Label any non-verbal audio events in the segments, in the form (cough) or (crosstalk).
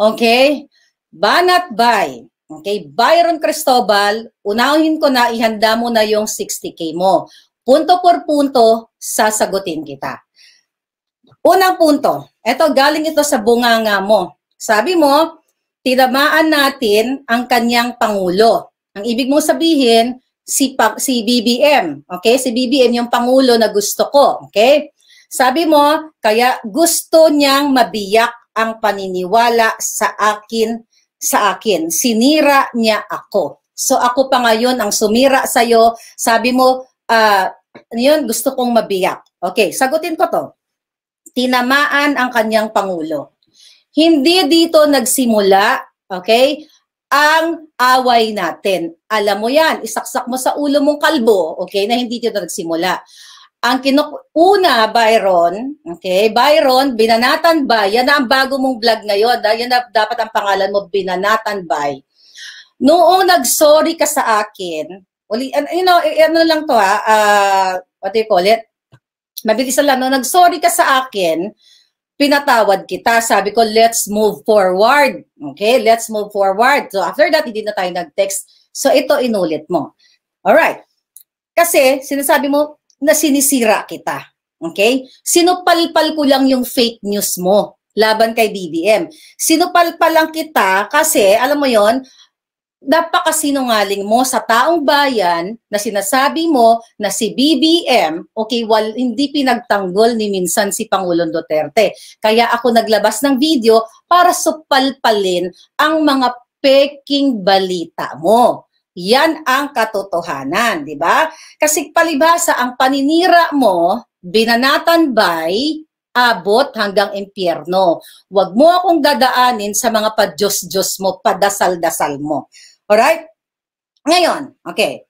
Okay? Banat by. Okay, Byron Cristobal, unahin ko na, ihanda mo na yung 60K mo. Punto por punto, sasagutin kita. Unang punto, ito galing ito sa bunganga mo. Sabi mo, tinamaan natin ang kanyang pangulo. Ang ibig mong sabihin, si, si BBM. Okay, si BBM yung pangulo na gusto ko. Okay? Sabi mo, kaya gusto niyang mabiyak ang paniniwala sa akin sa akin. Sinira niya ako. So ako pa ngayon ang sumira sa iyo. Sabi mo, uh, yun, gusto kong mabiyak. Okay, sagutin ko to. Tinamaan ang kanyang pangulo. Hindi dito nagsimula, okay, ang away natin. Alam mo yan, isaksak mo sa ulo mong kalbo, okay, na hindi dito nagsimula ang kinukuna, Byron, okay, Byron, Binanatan Bay, yan na ang bago mong vlog ngayon, yan na dapat ang pangalan mo, Binanatan Bay. Noong nag-sorry ka sa akin, uli, you know, eh, ano lang to ha, uh, ah, what do you call it? Mabilis lang, noong nag-sorry ka sa akin, pinatawad kita. Sabi ko, let's move forward. Okay, let's move forward. So after that, hindi na tayo nag-text. So ito, inulit mo. Alright. Kasi, sinasabi mo, na sinisira kita. Okay? Sinupalpal ko lang yung fake news mo laban kay BBM. Sinupalpal lang kita kasi, alam mo yon napakasinungaling mo sa taong bayan na sinasabi mo na si BBM, okay, well, hindi pinagtanggol ni minsan si Pangulong Duterte. Kaya ako naglabas ng video para supalpalin ang mga peking balita mo. Yan ang katotohanan, di ba? Kasi palibhasa, ang paninira mo, binanatan by abot hanggang impyerno. Huwag mo akong dadaanin sa mga padyos-dyos mo, padasal-dasal mo. Alright? Ngayon, okay.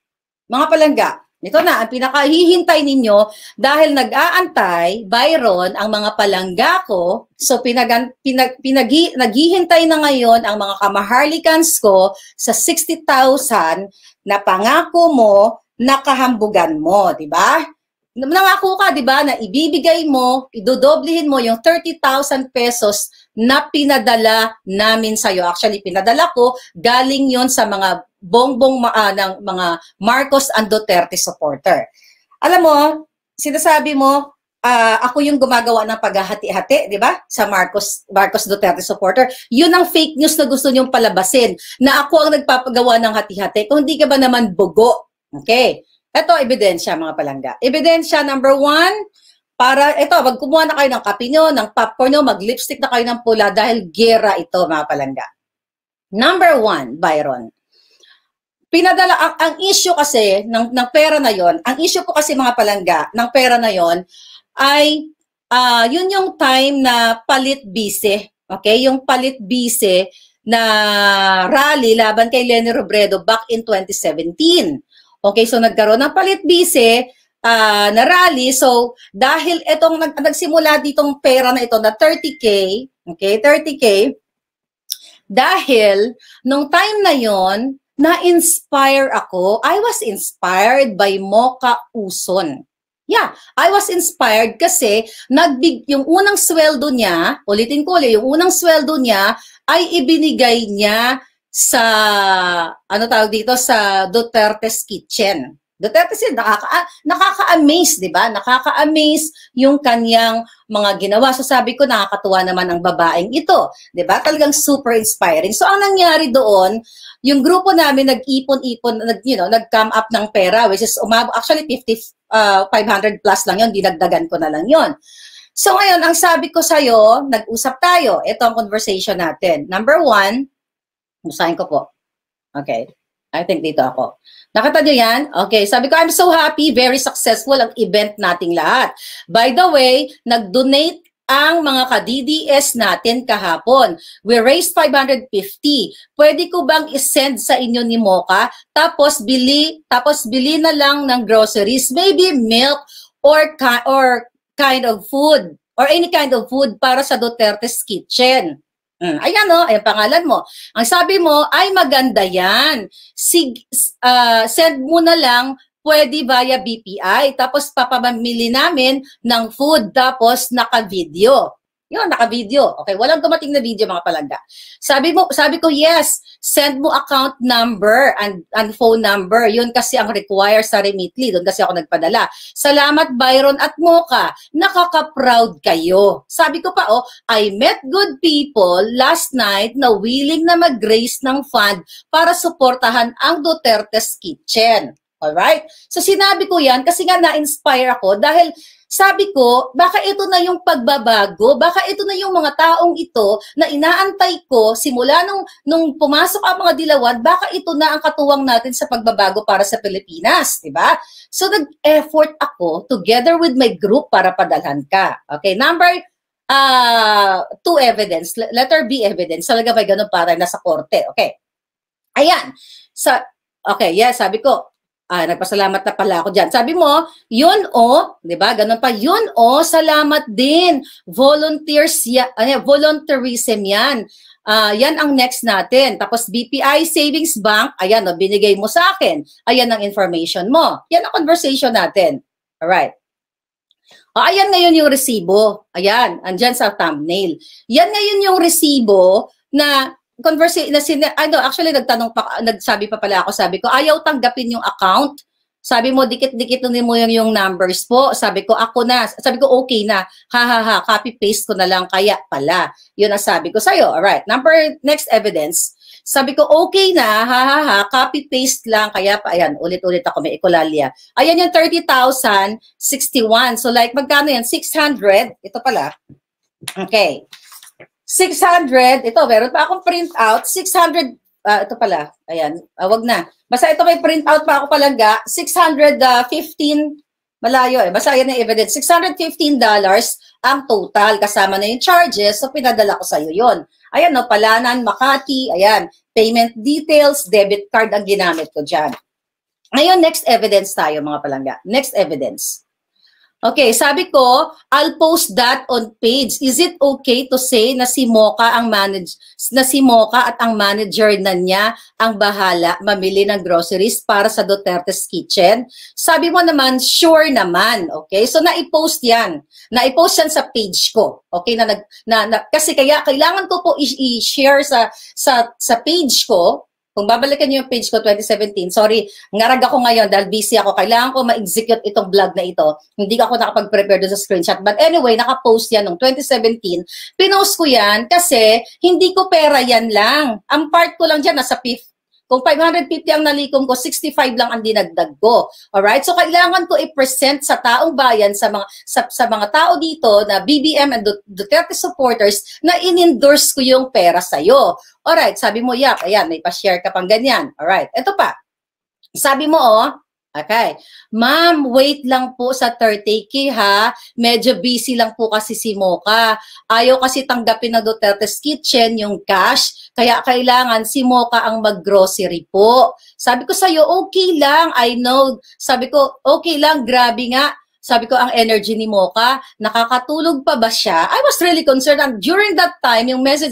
Mga palangga, ito na, ang pinakahihintay ninyo dahil nag-aantay, Byron, ang mga palangga ko. So pinag, pinag, pinag, naghihintay na ngayon ang mga kamaharlikans ko sa 60,000 na pangako mo na kahambugan mo, di ba? Nangako ka, di ba, na ibibigay mo, idodoblihin mo yung 30,000 pesos na pinadala namin sa'yo. Actually, pinadala ko, galing yon sa mga Bongbong uh, ng mga Marcos and Duterte supporter. Alam mo, sinasabi mo, uh, ako yung gumagawa ng paghahati-hati, di ba? Sa Marcos Marcos Duterte supporter. Yun ang fake news na gusto niyong palabasin, na ako ang nagpapagawa ng hati-hati. Kung hindi ka ba naman bugo. Okay. Ito, ebidensya mga palangga. Ebidensya number one, para, ito, wag kumuha na kayo ng kape nyo, ng popcorn nyo, mag-lipstick na kayo ng pula dahil gera ito mga palangga. Number one, Byron pinadala ang, ang issue kasi ng ng pera na 'yon. Ang issue po kasi mga palangga ng pera na 'yon ay uh, 'yun yung time na palit bise. Okay, yung palit bise na rally laban kay Lenny Robredo back in 2017. Okay, so nagkaroon ng palit bise uh, ah, na rally. So, dahil itong nag nagsimula ditong pera na ito na 30K, okay, 30K, dahil nung time na yon na-inspire ako. I was inspired by Mocha Uson. Yeah, I was inspired kasi nagbig yung unang sweldo niya, ulitin ko ulit, yung unang sweldo niya ay ibinigay niya sa ano tawag dito sa Duterte's Kitchen. Duterte siya, nakaka, ah, nakaka-amaze, di ba? Nakaka-amaze yung kanyang mga ginawa. So sabi ko, nakakatuwa naman ang babaeng ito. Di ba? Talagang super inspiring. So ang nangyari doon, yung grupo namin nag-ipon-ipon, nag, you know, nag-come up ng pera, which is umabot, actually 50, uh, 500 plus lang yun, dinagdagan ko na lang yun. So ngayon, ang sabi ko sa'yo, nag-usap tayo. Ito ang conversation natin. Number one, musahin ko po. Okay. I think dito ako. Nakita nyo yan? Okay, sabi ko, I'm so happy, very successful ang event nating lahat. By the way, nag-donate ang mga ka-DDS natin kahapon. We raised 550. Pwede ko bang isend sa inyo ni Mocha? Tapos bili, tapos bili na lang ng groceries, maybe milk or or kind of food or any kind of food para sa Duterte's kitchen. Mm, ayan o, oh, ayan pangalan mo. Ang sabi mo, ay maganda yan. Sig, uh, send mo na lang, pwede via BPI. Tapos papamili namin ng food, tapos naka-video. Yun, naka-video. Okay, walang dumating na video mga palangga. Sabi mo, sabi ko, yes, send mo account number and, and phone number. Yun kasi ang require sa Remitly. Doon kasi ako nagpadala. Salamat Byron at Mocha. Nakaka-proud kayo. Sabi ko pa, oh, I met good people last night na willing na mag-raise ng fund para suportahan ang Duterte's Kitchen. Alright? So sinabi ko yan kasi nga na-inspire ako dahil sabi ko, baka ito na yung pagbabago, baka ito na yung mga taong ito na inaantay ko simula nung, nung pumasok ang mga dilawad, baka ito na ang katuwang natin sa pagbabago para sa Pilipinas, di ba? So nag-effort ako together with my group para padalhan ka. Okay, number uh, two evidence, letter B evidence, talaga ba ganun para nasa korte, okay? Ayan, sa, so, okay, yes, yeah, sabi ko, Ah, nagpasalamat na pala ako dyan. Sabi mo, yun o, di ba? Ganun pa, yun o, salamat din. Volunteers, ya, ano, volunteerism yan. Uh, yan ang next natin. Tapos BPI Savings Bank, ayan, no, binigay mo sa akin. Ayan ang information mo. Yan ang conversation natin. Alright. O, ah, ayan ngayon yung resibo. Ayan, andyan sa thumbnail. Yan ngayon yung resibo na na conversation, ano, actually nagtanong pa, nagsabi pa pala ako, sabi ko, ayaw tanggapin yung account. Sabi mo, dikit-dikit na mo yung, yung numbers po. Sabi ko, ako na. Sabi ko, okay na. Ha, ha, ha. Copy-paste ko na lang. Kaya pala. Yun ang sabi ko sa all right Number, next evidence. Sabi ko, okay na. Ha, ha, ha. Copy-paste lang. Kaya pa, ayan. Ulit-ulit ako. May ekolalia Ayan yung 30,061. So like, magkano yan? 600. Ito pala. Okay. 600, ito, meron pa akong print out, 600, uh, ah, ito pala, ayan, uh, wag na. Basta ito may print out pa ako palangga, 615, ah, malayo eh, basta yan ang evidence, $615 dollars ang total, kasama na yung charges, so pinadala ko sa'yo yon Ayan, no, Palanan, Makati, ayan, payment details, debit card ang ginamit ko dyan. Ngayon, next evidence tayo mga palangga. Next evidence. Okay, sabi ko, I'll post that on page. Is it okay to say na si Mocha ang manage na si Mocha at ang manager na niya ang bahala mamili ng groceries para sa Duterte's Kitchen? Sabi mo naman, sure naman. Okay? So na-post 'yan. Na-post 'yan sa page ko. Okay na nag na, na kasi kaya kailangan ko po i-share sa sa sa page ko kung babalikan niyo yung page ko 2017, sorry, ngarag ako ngayon dahil busy ako. Kailangan ko ma-execute itong vlog na ito. Hindi ako nakapag-prepare doon sa screenshot. But anyway, nakapost yan noong 2017. Pinost ko yan kasi hindi ko pera yan lang. Ang part ko lang dyan, nasa 50 kung 550 ang nalikom ko, 65 lang ang dinagdag ko. All right? So, kailangan ko i-present sa taong bayan, sa mga, sa, sa mga tao dito na BBM and Duterte supporters na in-endorse ko yung pera sa iyo. All right, sabi mo, yap, ayan, may pa-share ka pang ganyan. All right. Ito pa. Sabi mo, oh, Okay. Ma'am, wait lang po sa 30K ha. Medyo busy lang po kasi si Moka. Ayaw kasi tanggapin na Duterte's Kitchen yung cash. Kaya kailangan si Moka ang mag-grocery po. Sabi ko sa'yo, okay lang. I know. Sabi ko, okay lang. Grabe nga. Sabi ko, ang energy ni Moka, nakakatulog pa ba siya? I was really concerned. And during that time, yung message,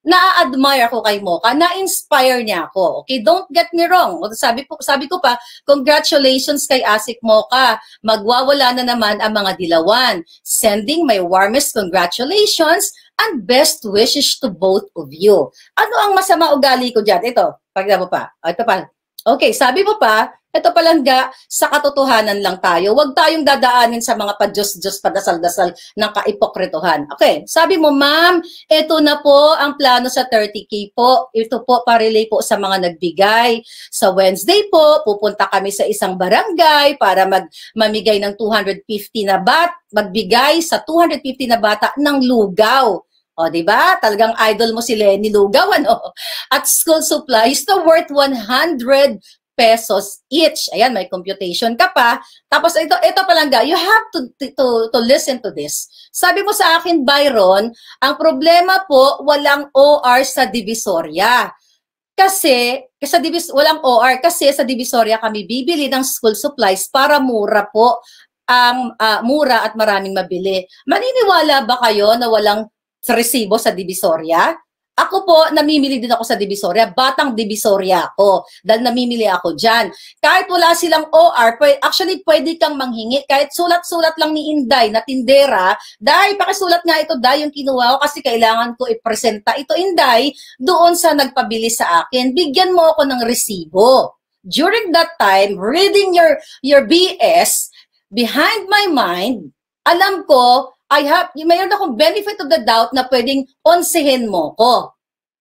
na-admire ko kay Mocha, na-inspire niya ako. Okay, don't get me wrong. Sabi, po, sabi ko pa, congratulations kay Asik Mocha. Magwawala na naman ang mga dilawan. Sending my warmest congratulations and best wishes to both of you. Ano ang masama ugali ko dyan? Ito, pagdapo pa. Ito pa. Okay, sabi mo pa, ito palangga, sa katotohanan lang tayo. Huwag tayong dadaanin sa mga padyos-dyos padasal-dasal ng kaipokritohan. Okay, sabi mo, ma'am, ito na po ang plano sa 30K po. Ito po, parelay po sa mga nagbigay. Sa Wednesday po, pupunta kami sa isang barangay para mag mamigay ng 250 na bat, magbigay sa 250 na bata ng lugaw. O, di ba? Talagang idol mo si Lenny Lugaw, ano? At school supplies na worth 100 pesos each. Ayan, may computation ka pa. Tapos ito, ito palangga, you have to, to, to listen to this. Sabi mo sa akin, Byron, ang problema po, walang OR sa Divisoria. Kasi, sa divis, walang OR kasi sa Divisoria kami bibili ng school supplies para mura po ang um, uh, mura at maraming mabili. Maniniwala ba kayo na walang sa resibo sa Divisoria? Ako po, namimili din ako sa Divisoria. Batang Divisoria ako. Dahil namimili ako dyan. Kahit wala silang OR, actually pwede kang manghingi. Kahit sulat-sulat lang ni Inday na tindera, Day, pakisulat nga ito, Day, yung kinuha ko kasi kailangan ko ipresenta ito, Inday, doon sa nagpabili sa akin. Bigyan mo ako ng resibo. During that time, reading your, your BS, behind my mind, alam ko, I have, mayroon akong benefit of the doubt na pwedeng onsehin mo ko.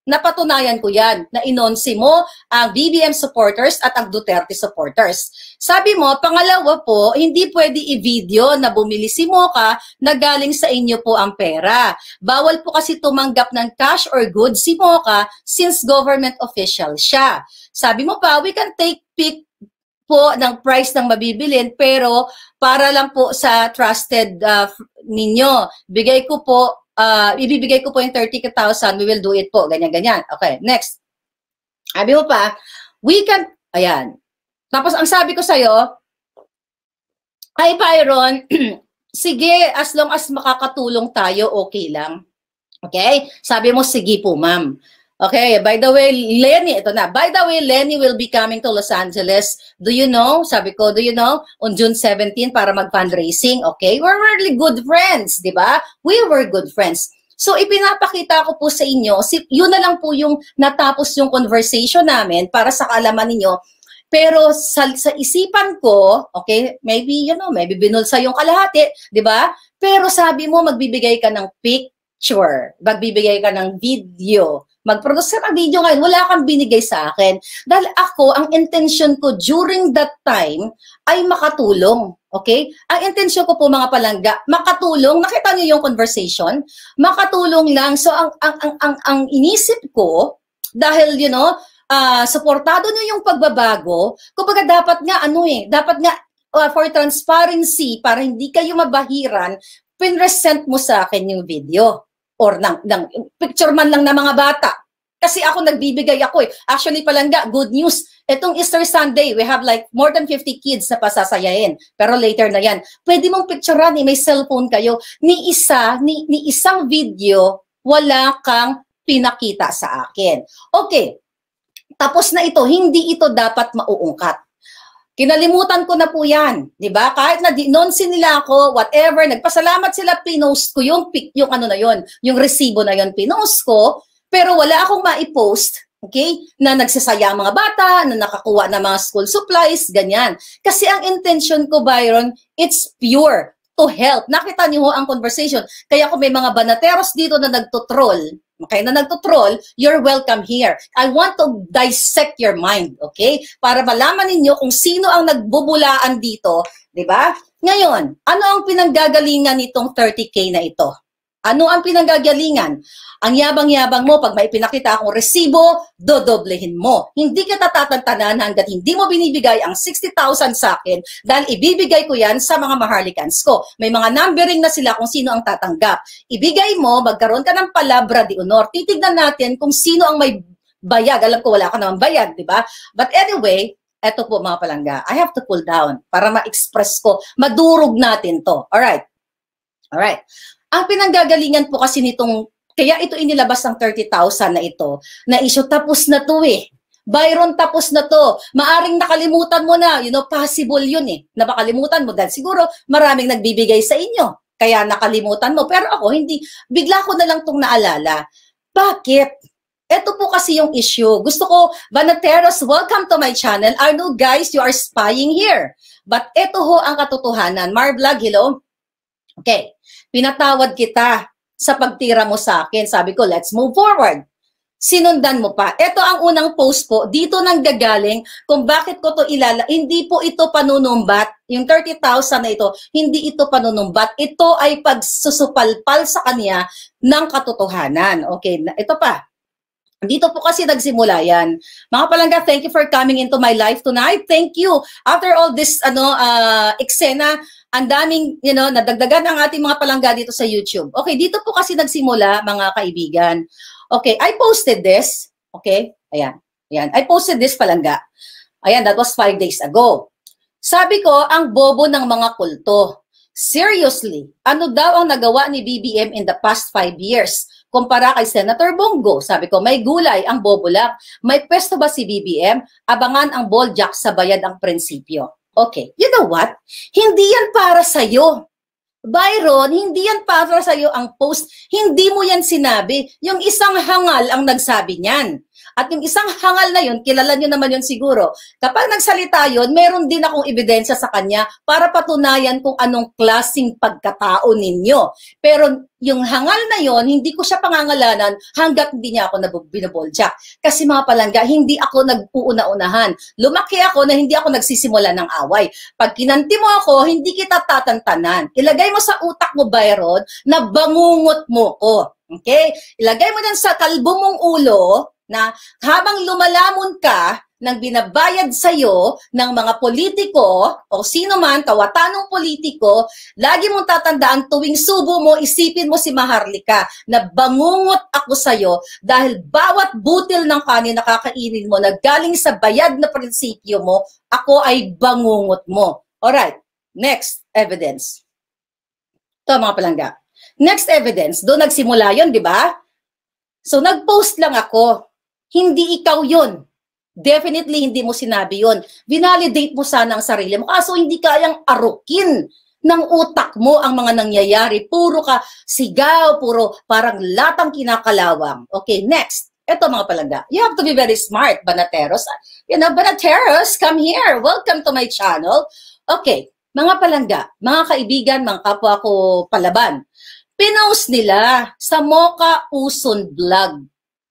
Napatunayan ko yan, na inonsi mo ang BBM supporters at ang Duterte supporters. Sabi mo, pangalawa po, hindi pwede i-video na bumili si Moka na galing sa inyo po ang pera. Bawal po kasi tumanggap ng cash or goods si Moka since government official siya. Sabi mo pa, we can take pic po ng price ng mabibilin pero para lang po sa trusted uh, ninyo. Bigay ko po, uh, ibibigay ko po yung 30,000, we will do it po. Ganyan-ganyan. Okay, next. Sabi mo pa, we can, ayan. Tapos ang sabi ko sa'yo, ay Byron, (clears throat) sige, as long as makakatulong tayo, okay lang. Okay? Sabi mo, sige po ma'am. Okay, by the way, Lenny, ito na. By the way, Lenny will be coming to Los Angeles. Do you know? Sabi ko, do you know? On June 17 para mag-fundraising. Okay, we're really good friends, di ba? We were good friends. So, ipinapakita ko po sa inyo, si, yun na lang po yung natapos yung conversation namin para sa kaalaman ninyo. Pero sa, sa isipan ko, okay, maybe, you know, maybe binulsa yung kalahati, di ba? Pero sabi mo, magbibigay ka ng picture, magbibigay ka ng video, mag-produce ka ng video ngayon, wala kang binigay sa akin. Dahil ako, ang intention ko during that time ay makatulong. Okay? Ang intention ko po mga palangga, makatulong. Nakita niyo yung conversation? Makatulong lang. So ang ang ang ang, ang inisip ko dahil you know, uh, suportado niyo yung pagbabago, kumbaga dapat nga ano eh, dapat nga uh, for transparency para hindi kayo mabahiran, pinresent mo sa akin yung video or ng, ng picture man lang ng mga bata. Kasi ako nagbibigay ako eh. Actually palangga, good news. Itong Easter Sunday, we have like more than 50 kids na pasasayain. Pero later na yan. Pwede mong picturean, eh, may cellphone kayo. Ni isa, ni, ni isang video, wala kang pinakita sa akin. Okay, tapos na ito, hindi ito dapat mauungkat. Kinalimutan ko na po yan, 'di ba? Kahit na nonsin nila ako, whatever, nagpasalamat sila pinost ko yung pic, yung ano na yon, yung resibo na yon pinost ko, pero wala akong mai-post Okay? Na nagsasaya mga bata, na nakakuha na mga school supplies, ganyan. Kasi ang intention ko, Byron, it's pure to help. Nakita niyo ho ang conversation. Kaya kung may mga banateros dito na nagtotroll, okay, na nagtutroll, you're welcome here. I want to dissect your mind, okay? Para malaman ninyo kung sino ang nagbubulaan dito, di ba? Ngayon, ano ang pinanggagalingan nitong 30K na ito? Ano ang pinanggagalingan? Ang yabang-yabang mo, pag may pinakita akong resibo, dodoblehin mo. Hindi ka tatatantanan hanggat hindi mo binibigay ang 60,000 sa akin dahil ibibigay ko yan sa mga maharlikans ko. May mga numbering na sila kung sino ang tatanggap. Ibigay mo, magkaroon ka ng palabra di honor. Titignan natin kung sino ang may bayag. Alam ko wala ka naman bayag, di ba? But anyway, eto po mga palangga, I have to pull down para ma-express ko, madurog natin to. Alright? Alright. Ang pinanggagalingan po kasi nitong, kaya ito inilabas ng 30,000 na ito, na issue, tapos na to eh. Byron, tapos na to. Maaring nakalimutan mo na. You know, possible yun eh. Napakalimutan mo dahil siguro maraming nagbibigay sa inyo. Kaya nakalimutan mo. Pero ako, hindi. Bigla ko na lang itong naalala. Bakit? Ito po kasi yung issue. Gusto ko, Banateros, welcome to my channel. I know guys, you are spying here. But ito ho ang katotohanan. Marvlog, hello? Okay. Pinatawad kita sa pagtira mo sa akin. Sabi ko, let's move forward. Sinundan mo pa. Ito ang unang post ko. Dito nang gagaling kung bakit ko to ilala. Hindi po ito panunumbat. Yung 30,000 na ito, hindi ito panunumbat. Ito ay pagsusupalpal sa kanya ng katotohanan. Okay, ito pa. Dito po kasi nagsimula yan. Mga palangga, thank you for coming into my life tonight. Thank you. After all this ano uh, eksena, ang daming, you know, nadagdagan ang ating mga palangga dito sa YouTube. Okay, dito po kasi nagsimula, mga kaibigan. Okay, I posted this. Okay, ayan. Ayan, I posted this palangga. Ayan, that was five days ago. Sabi ko, ang bobo ng mga kulto. Seriously, ano daw ang nagawa ni BBM in the past five years? Kumpara kay Senator Bongo, sabi ko, may gulay ang bobo lang. May pwesto ba si BBM? Abangan ang ball jack sa bayad ang prinsipyo. Okay, you know what? Hindi yan para sa'yo. Byron, hindi yan para sa'yo ang post. Hindi mo yan sinabi. Yung isang hangal ang nagsabi niyan. At yung isang hangal na yun, kilala nyo naman yun siguro. Kapag nagsalita yun, meron din akong ebidensya sa kanya para patunayan kung anong klasing pagkatao ninyo. Pero yung hangal na yon hindi ko siya pangangalanan hanggat hindi niya ako binaboljak. Kasi mga palangga, hindi ako nag-uuna-unahan. Lumaki ako na hindi ako nagsisimula ng away. Pag kinanti mo ako, hindi kita tatantanan. Ilagay mo sa utak mo, Byron, na bangungot mo ko. Okay? Ilagay mo dyan sa kalbo mong ulo, na habang lumalamon ka ng binabayad sa iyo ng mga politiko o sino man, kawatanong politiko, lagi mong tatandaan tuwing subo mo, isipin mo si Maharlika na bangungot ako sa iyo dahil bawat butil ng kanin na kakainin mo na galing sa bayad na prinsipyo mo, ako ay bangungot mo. All right. next evidence. Ito mga palangga. Next evidence, doon nagsimula yon di ba? So nag-post lang ako hindi ikaw yon. Definitely hindi mo sinabi yon. Vinalidate mo sana ang sarili mo. Kaso hindi kayang arukin ng utak mo ang mga nangyayari. Puro ka sigaw, puro parang latang kinakalawang. Okay, next. Ito mga palangga, you have to be very smart, Banateros. You know, Banateros, come here. Welcome to my channel. Okay, mga palangga, mga kaibigan, mga kapwa ko palaban. Pinost nila sa Moka Uson Vlog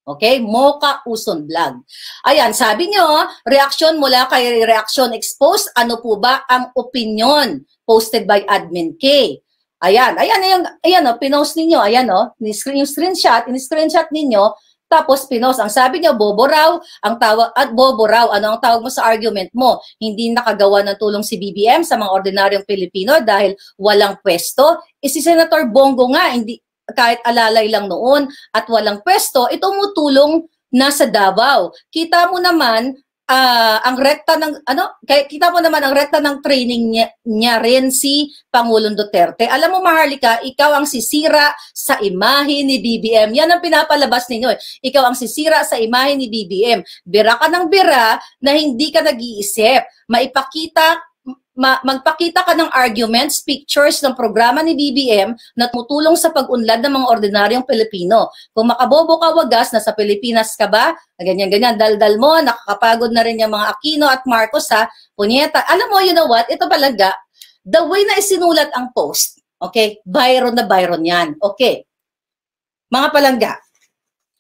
Okay? Mocha Uson Vlog. Ayan, sabi nyo, reaction mula kay Reaction Exposed, ano po ba ang opinion posted by Admin K? Ayan, ayan, ayan, ayan, oh, pinost ninyo, ayan, oh, yung screenshot, in-screenshot ninyo, tapos pinost. Ang sabi niya, Bobo raw, ang tawag, at Bobo raw, ano ang tawag mo sa argument mo? Hindi nakagawa ng tulong si BBM sa mga ordinaryong Pilipino dahil walang pwesto. E si Senator Bongo nga, hindi, kahit alalay lang noon at walang pwesto, ito tumutulong na sa Davao. Kita mo naman uh, ang rekta ng ano, kita mo naman ang rekta ng training niya, niya rin si Pangulong Duterte. Alam mo Maharlika, ikaw ang sisira sa imahe ni BBM. Yan ang pinapalabas ninyo. Eh. Ikaw ang sisira sa imahe ni BBM. Bira ka ng bira na hindi ka nag-iisip. Maipakita ma- magpakita ka ng arguments, pictures ng programa ni BBM na tumutulong sa pag-unlad ng mga ordinaryong Pilipino. Kung makabobo ka wagas, nasa Pilipinas ka ba? Ganyan-ganyan, daldal mo, nakakapagod na rin yung mga Aquino at Marcos ha, punyeta. Alam mo, you know what, ito talaga, the way na isinulat ang post, okay, Byron na Byron yan, okay. Mga palangga,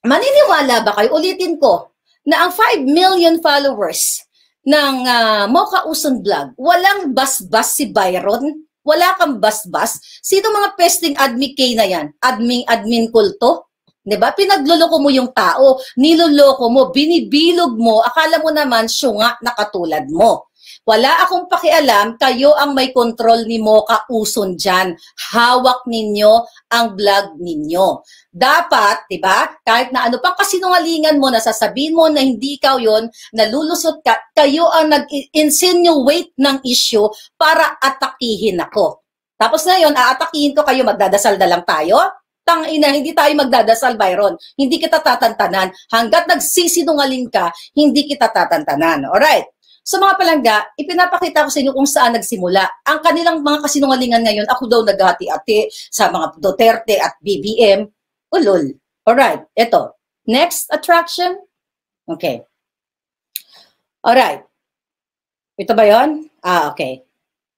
maniniwala ba kayo, ulitin ko, na ang 5 million followers ng uh, Mocha Uson Vlog, walang basbas si Byron? Wala kang basbas? Sino mga pesting admin kay na yan? Admin, admin kulto? 'di ba? Pinagloloko mo yung tao, niloloko mo, binibilog mo, akala mo naman siya nga nakatulad mo. Wala akong pakialam, kayo ang may control ni mo Uson dyan. Hawak ninyo ang vlog ninyo. Dapat, di ba, kahit na ano pang kasinungalingan mo, nasasabihin mo na hindi ka yon, nalulusot ka, kayo ang nag-insinuate ng issue para atakihin ako. Tapos na yon, aatakihin ko kayo, magdadasal na lang tayo? Tangina, hindi tayo magdadasal, Byron. Hindi kita tatantanan. Hanggat nagsisinungaling ka, hindi kita tatantanan. Alright? Sa mga palangga, ipinapakita ko sa inyo kung saan nagsimula. Ang kanilang mga kasinungalingan ngayon, ako daw naghati-ati sa mga Duterte at BBM. Ulol. Alright, eto. Next attraction. Okay. Alright. Ito ba yon? Ah, okay.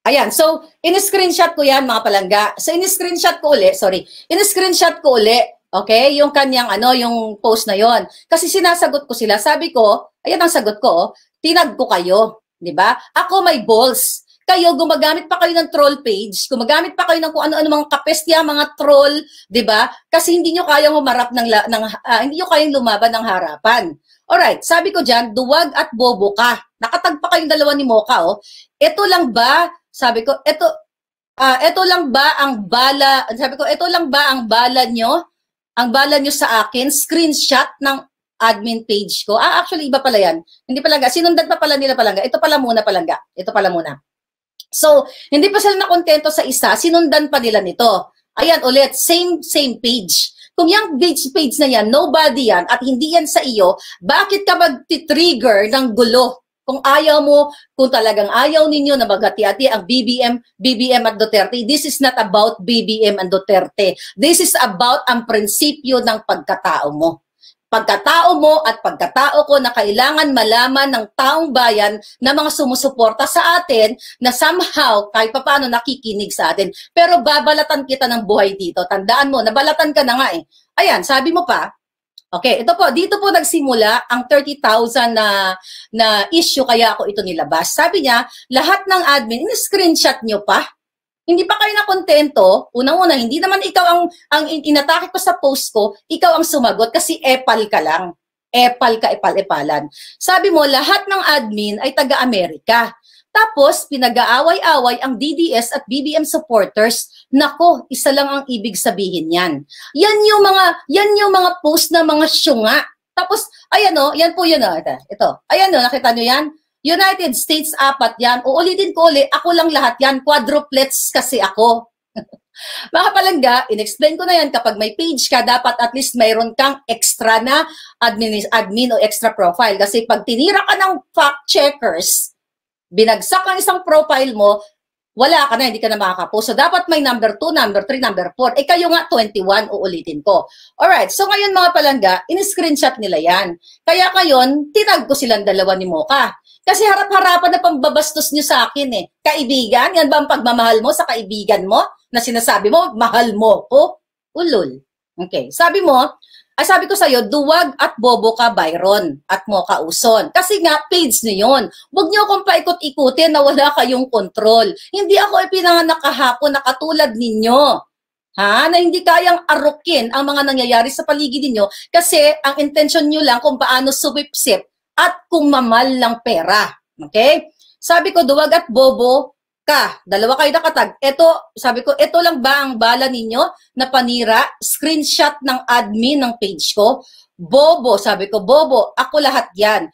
Ayan, so in-screenshot ko yan mga palangga. So in-screenshot ko uli, sorry, in-screenshot ko uli Okay? Yung kanyang ano, yung post na yon. Kasi sinasagot ko sila. Sabi ko, ayan ang sagot ko, oh, tinag ko kayo. Di ba? Ako may balls. Kayo, gumagamit pa kayo ng troll page. Gumagamit pa kayo ng kung ano-ano mga kapestya, mga troll. Di ba? Kasi hindi nyo kayang humarap ng, ng uh, hindi nyo kayang lumaban ng harapan. Alright, sabi ko dyan, duwag at bobo ka. Nakatag kayong dalawa ni Mocha, oh. Ito lang ba, sabi ko, ito, uh, ah, ito lang ba ang bala, sabi ko, ito lang ba ang bala nyo? Ang bala nyo sa akin, screenshot ng admin page ko. Ah, actually, iba pala yan. Hindi palangga. Sinundan pa pala nila pala nga. Ito pala muna pala nga. Ito pala muna. So, hindi pa sila nakontento sa isa, sinundan pa nila nito. Ayan, ulit, same, same page. Kung yung page, page na yan, nobody yan, at hindi yan sa iyo, bakit ka mag-trigger ng gulo kung ayaw mo, kung talagang ayaw ninyo na maghati-hati ang BBM, BBM at Duterte, this is not about BBM and Duterte. This is about ang prinsipyo ng pagkatao mo pagkatao mo at pagkatao ko na kailangan malaman ng taong bayan na mga sumusuporta sa atin na somehow kahit paano nakikinig sa atin. Pero babalatan kita ng buhay dito. Tandaan mo, nabalatan ka na nga eh. Ayan, sabi mo pa, Okay, ito po, dito po nagsimula ang 30,000 na, na issue kaya ako ito nilabas. Sabi niya, lahat ng admin, in-screenshot niyo pa. Hindi pa kayo nakontento. Unang-una, hindi naman ikaw ang, ang inatake ko sa post ko, ikaw ang sumagot kasi epal ka lang. Epal ka, epal-epalan. Sabi mo, lahat ng admin ay taga-Amerika. Tapos, pinag-aaway-away ang DDS at BBM supporters Nako, isa lang ang ibig sabihin yan. Yan yung mga, yan yung mga post na mga syunga. Tapos, ayan o, yan po yun o, ito, ito. Ayan o, nakita nyo yan? United States, apat yan. Uulitin ko ulit, ako lang lahat yan. Quadruplets kasi ako. (laughs) Mga palangga, inexplain ko na yan, kapag may page ka, dapat at least mayroon kang extra na admin, admin o extra profile. Kasi pag tinira ka ng fact-checkers, binagsak ang isang profile mo, wala ka na, hindi ka na makakapost. So, dapat may number 2, number 3, number 4. Eh, kayo nga, 21, uulitin ko. Alright, so ngayon mga palangga, in-screenshot nila yan. Kaya ngayon, tinag ko silang dalawa ni Moka. Kasi harap-harapan na pambabastos nyo sa akin eh. Kaibigan, yan ba ang pagmamahal mo sa kaibigan mo? Na sinasabi mo, mahal mo ko? Ulol. Okay, sabi mo, ay sabi ko sa iyo, duwag at bobo ka, Byron, at mo ka uson. Kasi nga, page niyo yun. Huwag niyo akong paikot-ikutin na wala kayong kontrol. Hindi ako ipinanganak kahapon na katulad ninyo. Ha? Na hindi kayang arukin ang mga nangyayari sa paligid ninyo kasi ang intention niyo lang kung paano sumipsip at kumamal ng pera. Okay? Sabi ko, duwag at bobo ka, dalawa kayo nakatag. Ito, sabi ko, ito lang ba ang bala ninyo na panira? Screenshot ng admin ng page ko. Bobo, sabi ko, Bobo, ako lahat yan.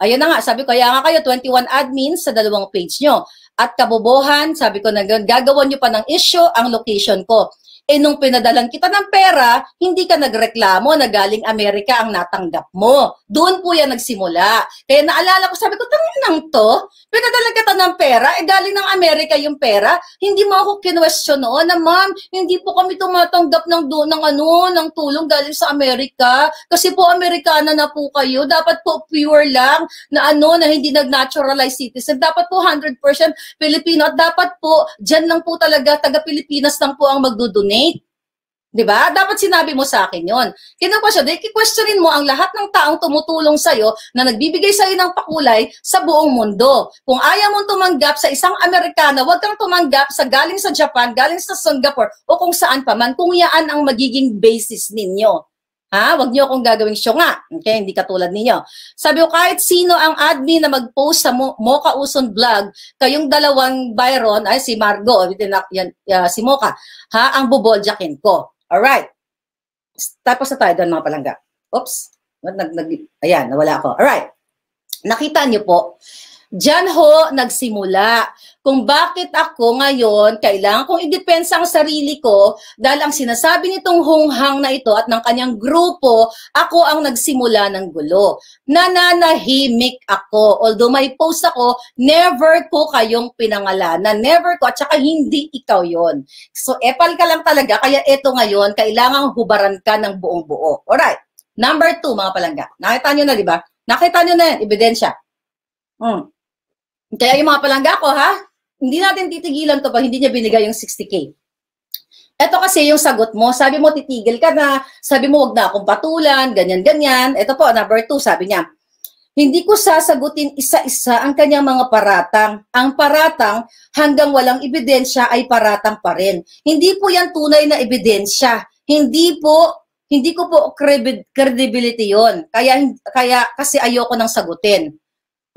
Ayun na nga, sabi ko, kaya nga kayo, 21 admins sa dalawang page nyo. At kabobohan, sabi ko gagawin gagawan nyo pa ng issue ang location ko eh nung pinadalan kita ng pera, hindi ka nagreklamo na galing Amerika ang natanggap mo. Doon po yan nagsimula. Kaya naalala ko, sabi ko, tangin lang to, pinadalan kita ng pera, eh galing ng Amerika yung pera, hindi mo ako kinwestiyon noon na ma'am, hindi po kami tumatanggap ng, do, ng, ano, ng tulong galing sa Amerika. Kasi po Amerikana na po kayo, dapat po pure lang na ano, na hindi nag-naturalize citizen. Dapat po 100% Filipino at dapat po, dyan lang po talaga, taga-Pilipinas lang po ang magdudunay donate. 'Di ba? Dapat sinabi mo sa akin 'yon. Kinuha siya, dahil questionin mo ang lahat ng taong tumutulong sa iyo na nagbibigay sa iyo ng pakulay sa buong mundo. Kung ayaw mong tumanggap sa isang Amerikano, huwag kang tumanggap sa galing sa Japan, galing sa Singapore o kung saan pa man kung yaan ang magiging basis ninyo. Ha? Huwag niyo akong gagawing nga. Okay? Hindi katulad ninyo. Sabi ko, kahit sino ang admin na mag-post sa Mocha Uson Vlog, kayong dalawang Byron, ay si Margo, yan, uh, si Mocha, ha? ang buboljakin ko. Alright. Tapos na tayo doon mga palangga. Oops. Nag, nag, ayan, nawala ako. Alright. Nakita niyo po, Diyan ho nagsimula kung bakit ako ngayon kailangan kong idepensa ang sarili ko dahil ang sinasabi nitong hunghang na ito at ng kanyang grupo, ako ang nagsimula ng gulo. Nananahimik ako. Although may post ako, never ko kayong pinangalanan. Never ko at saka hindi ikaw yon. So epal ka lang talaga kaya eto ngayon kailangan hubaran ka ng buong buo. Alright. Number two, mga palangga. Nakita nyo na, di ba? Nakita nyo na yan, ebidensya. Hmm. Kaya yung mga palangga ko, ha? Hindi natin titigilan to pag hindi niya binigay yung 60K. Ito kasi yung sagot mo. Sabi mo, titigil ka na. Sabi mo, wag na akong patulan, ganyan-ganyan. Ito po, number two, sabi niya. Hindi ko sasagutin isa-isa ang kanyang mga paratang. Ang paratang, hanggang walang ebidensya, ay paratang pa rin. Hindi po yan tunay na ebidensya. Hindi po hindi ko po credibility yon. Kaya, kaya kasi ayoko nang sagutin.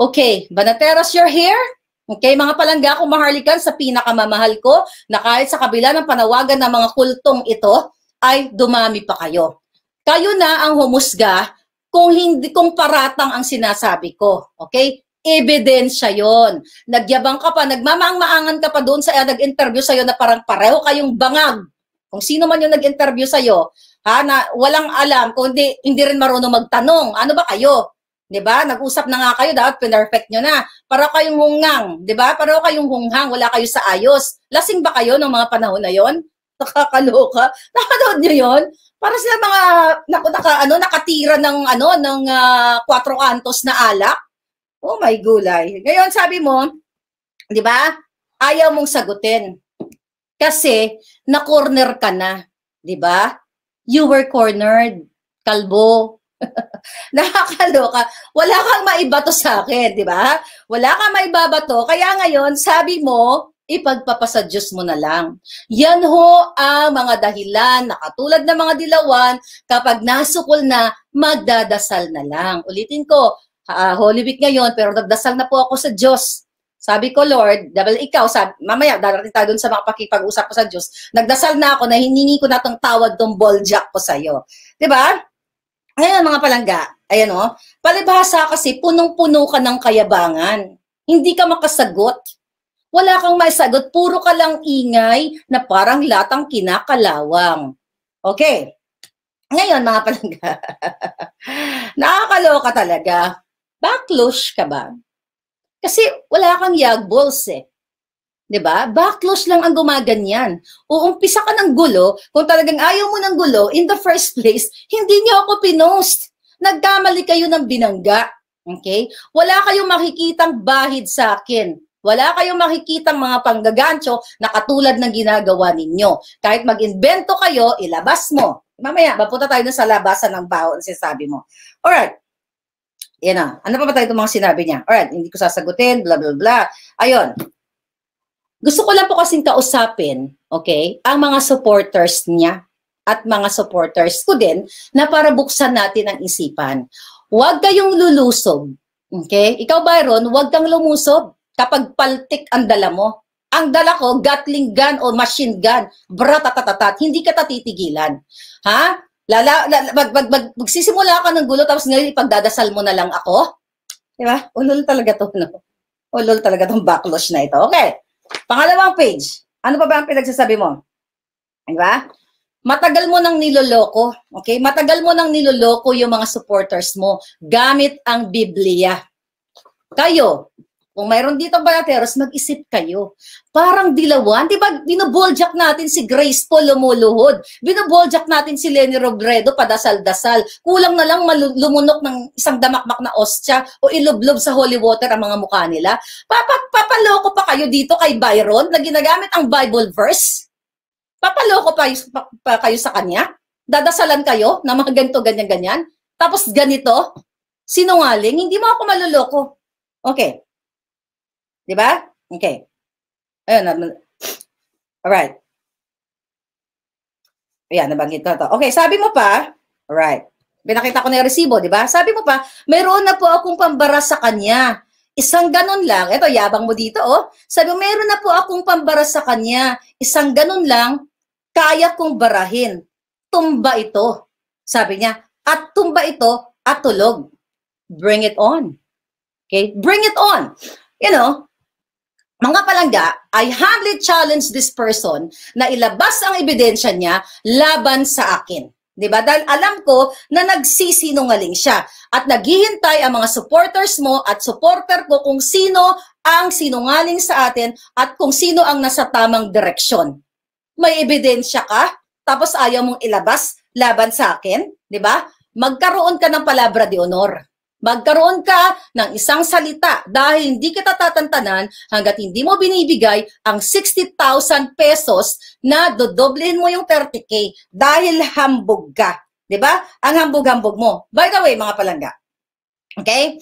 Okay, Banateros, you're here? Okay, mga palangga ko mahalikan sa pinakamamahal ko na kahit sa kabila ng panawagan ng mga kultong ito ay dumami pa kayo. Kayo na ang humusga kung hindi kung paratang ang sinasabi ko. Okay? Ebidensya yon. Nagyabang ka pa, nagmamaang-maangan ka pa doon sa nag-interview sa'yo na parang pareho kayong bangag. Kung sino man yung nag-interview sa'yo, ha, na walang alam, kundi hindi rin marunong magtanong. Ano ba kayo? 'di ba? Nag-usap na nga kayo dapat perfect niyo na. Para kayong hungang, 'di ba? Para kayong hunghang, wala kayo sa ayos. Lasing ba kayo ng mga panahon na 'yon? (laughs) Nakakaloka. Nakanood niyo 'yon? Para sila mga naku, naka, ano, nakatira ng ano ng uh, cuatro na alak. Oh my gulay. Ngayon sabi mo, 'di ba? Ayaw mong sagutin. Kasi na corner ka na, 'di ba? You were cornered, kalbo, (laughs) Nakakaloka. Wala kang maibato sa akin, di ba? Wala kang maibabato. Kaya ngayon, sabi mo, ipagpapasa Diyos mo na lang. Yan ho ang mga dahilan na katulad ng mga dilawan, kapag nasukol na, magdadasal na lang. Ulitin ko, uh, Holy Week ngayon, pero nagdasal na po ako sa Diyos. Sabi ko, Lord, dahil ikaw, sabi, mamaya darating tayo dun sa mga pakipag-usap ko sa Diyos, nagdasal na ako na hiningi ko na tong tawad tong ball jack ko sa'yo. ba? Diba? Ayan mga palangga, ayan o. Oh. Palibhasa kasi punong-puno ka ng kayabangan. Hindi ka makasagot. Wala kang maisagot, puro ka lang ingay na parang latang kinakalawang. Okay. Ngayon mga palangga, (laughs) nakakaloka talaga. Backlash ka ba? Kasi wala kang yag eh. 'di ba? Backlash lang ang gumaganyan. Uumpisa ka ng gulo, kung talagang ayaw mo ng gulo in the first place, hindi niyo ako pinost. Nagkamali kayo ng binangga. Okay? Wala kayong makikitang bahid sa akin. Wala kayong makikitang mga panggagancho na katulad ng ginagawa ninyo. Kahit mag-invento kayo, ilabas mo. Mamaya, mapunta tayo sa labasan ng bawon, sinasabi mo. Alright. Yan na. Ano pa ba tayo itong mga sinabi niya? Alright, hindi ko sasagutin, blah, blah, blah. Ayun. Gusto ko lang po kasing kausapin, okay, ang mga supporters niya at mga supporters ko din na para buksan natin ang isipan. Huwag kayong lulusob. Okay? Ikaw, Byron, huwag kang lumusob kapag paltik ang dala mo. Ang dala ko, gatling gun o machine gun, bratatatatat, hindi ka tatitigilan. Ha? Lala, lala mag, mag, mag, magsisimula ka ng gulo tapos ngayon ipagdadasal mo na lang ako. Di ba? Ulol talaga to. No? Ulol talaga tong backlosh na ito. Okay. Pangalawang page. Ano pa ba ang pinagsasabi mo? Di ba? Matagal mo nang niloloko, okay? Matagal mo nang niloloko yung mga supporters mo gamit ang Biblia. Kayo, kung mayroon dito bayateros, mag-isip kayo. Parang dilawan, di ba binuboljak natin si Grace Paul lumuluhod. Binuboljak natin si Lenny Robredo padasal-dasal. Kulang na lang lumunok ng isang damakmak na ostya o ilublob sa holy water ang mga mukha nila. papaloko pa kayo dito kay Byron na ginagamit ang Bible verse? Papaloko pa, pa, pa kayo sa kanya? Dadasalan kayo na mga ganito, ganyan-ganyan? Tapos ganito? Sinungaling? Hindi mo ako maluloko. Okay. Di ba? Okay. Ayun. Alright. Ayan, nabanggit ko to. Okay, sabi mo pa, alright, pinakita ko na yung resibo, di ba? Sabi mo pa, meron na po akong pambara sa kanya. Isang ganun lang. Ito, yabang mo dito, oh. Sabi mo, meron na po akong pambara sa kanya. Isang ganun lang, kaya kong barahin. Tumba ito. Sabi niya, at tumba ito, at tulog. Bring it on. Okay? Bring it on. You know, mga palangga, I humbly challenge this person na ilabas ang ebidensya niya laban sa akin. 'Di ba? Dahil alam ko na nagsisinungaling siya at naghihintay ang mga supporters mo at supporter ko kung sino ang sinungaling sa atin at kung sino ang nasa tamang direksyon. May ebidensya ka tapos ayaw mong ilabas laban sa akin, 'di ba? Magkaroon ka ng palabra de honor. Magkaroon ka ng isang salita dahil hindi kita tatantanan hanggat hindi mo binibigay ang 60,000 pesos na dodoblihin mo yung 30K dahil hambog ka. ba? Diba? Ang hambog-hambog mo. By the way, mga palangga. Okay?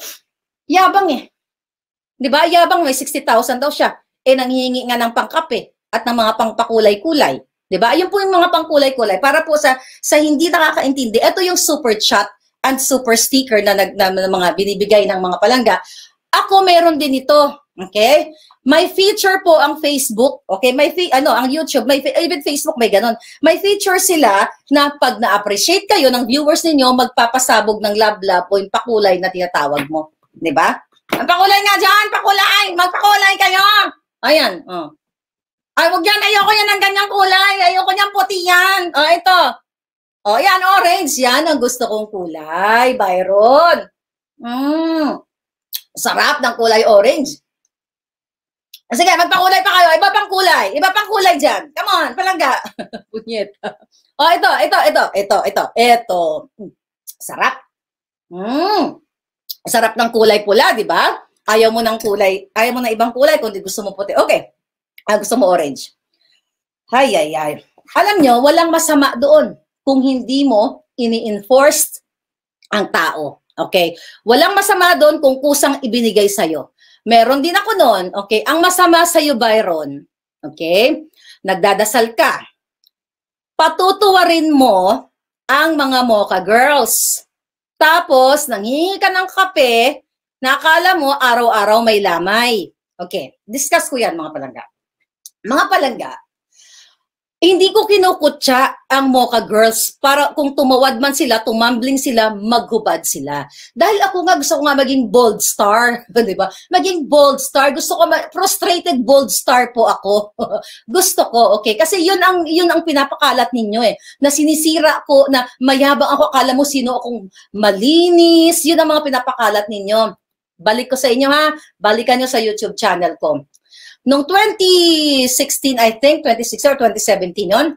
Yabang eh. ba? Diba? Yabang may 60,000 daw siya. Eh, nanghihingi nga ng pangkape at ng mga pangpakulay-kulay. 'di ba? Ayun po yung mga pangkulay-kulay para po sa sa hindi nakakaintindi. Ito yung super chat and super sticker na, nag, na, na mga binibigay ng mga palangga. Ako meron din ito. Okay? May feature po ang Facebook, okay? May fe- ano, ang YouTube, may even Facebook may ganun. May feature sila na pag na-appreciate kayo ng viewers ninyo, magpapasabog ng love love o yung pakulay na tinatawag mo, 'di ba? Ang pakulay nga diyan, pakulay, magpakulay kayo. Ayan, oh. Ay, wag yan, ayoko yan ng ganyang kulay, ayoko niyan puti yan. Oh, ito. O, oh, yan, orange. Yan ang gusto kong kulay, Byron. Mm. Sarap ng kulay orange. Sige, magpakulay pa kayo. Iba pang kulay. Iba pang kulay dyan. Come on, palangga. (laughs) Punyet. o, oh, ito, ito, ito, ito, ito, ito. Hmm. Sarap. Mm. Sarap ng kulay pula, di ba? Ayaw mo ng kulay, ayaw mo ng ibang kulay, kundi gusto mo puti. Okay. Ah, gusto mo orange. Hay, ay, ay. Alam nyo, walang masama doon kung hindi mo ini-enforced ang tao. Okay? Walang masama doon kung kusang ibinigay sa'yo. Meron din ako noon. Okay? Ang masama sa'yo, Byron. Okay? Nagdadasal ka. Patutuwa rin mo ang mga mocha girls. Tapos, nanghingi ka ng kape na akala mo araw-araw may lamay. Okay, discuss ko yan mga palangga. Mga palangga, hindi ko kinukutya ang Mocha Girls para kung tumawad man sila, tumambling sila, maghubad sila. Dahil ako nga gusto ko nga maging bold star, (laughs) di ba? Maging bold star, gusto ko frustrated bold star po ako. (laughs) gusto ko, okay? Kasi yun ang yun ang pinapakalat ninyo eh. Na sinisira ko, na mayabang ako, akala mo sino akong malinis. Yun ang mga pinapakalat ninyo. Balik ko sa inyo ha. Balikan nyo sa YouTube channel ko. Noong 2016, I think, 2016 or 2017 yon,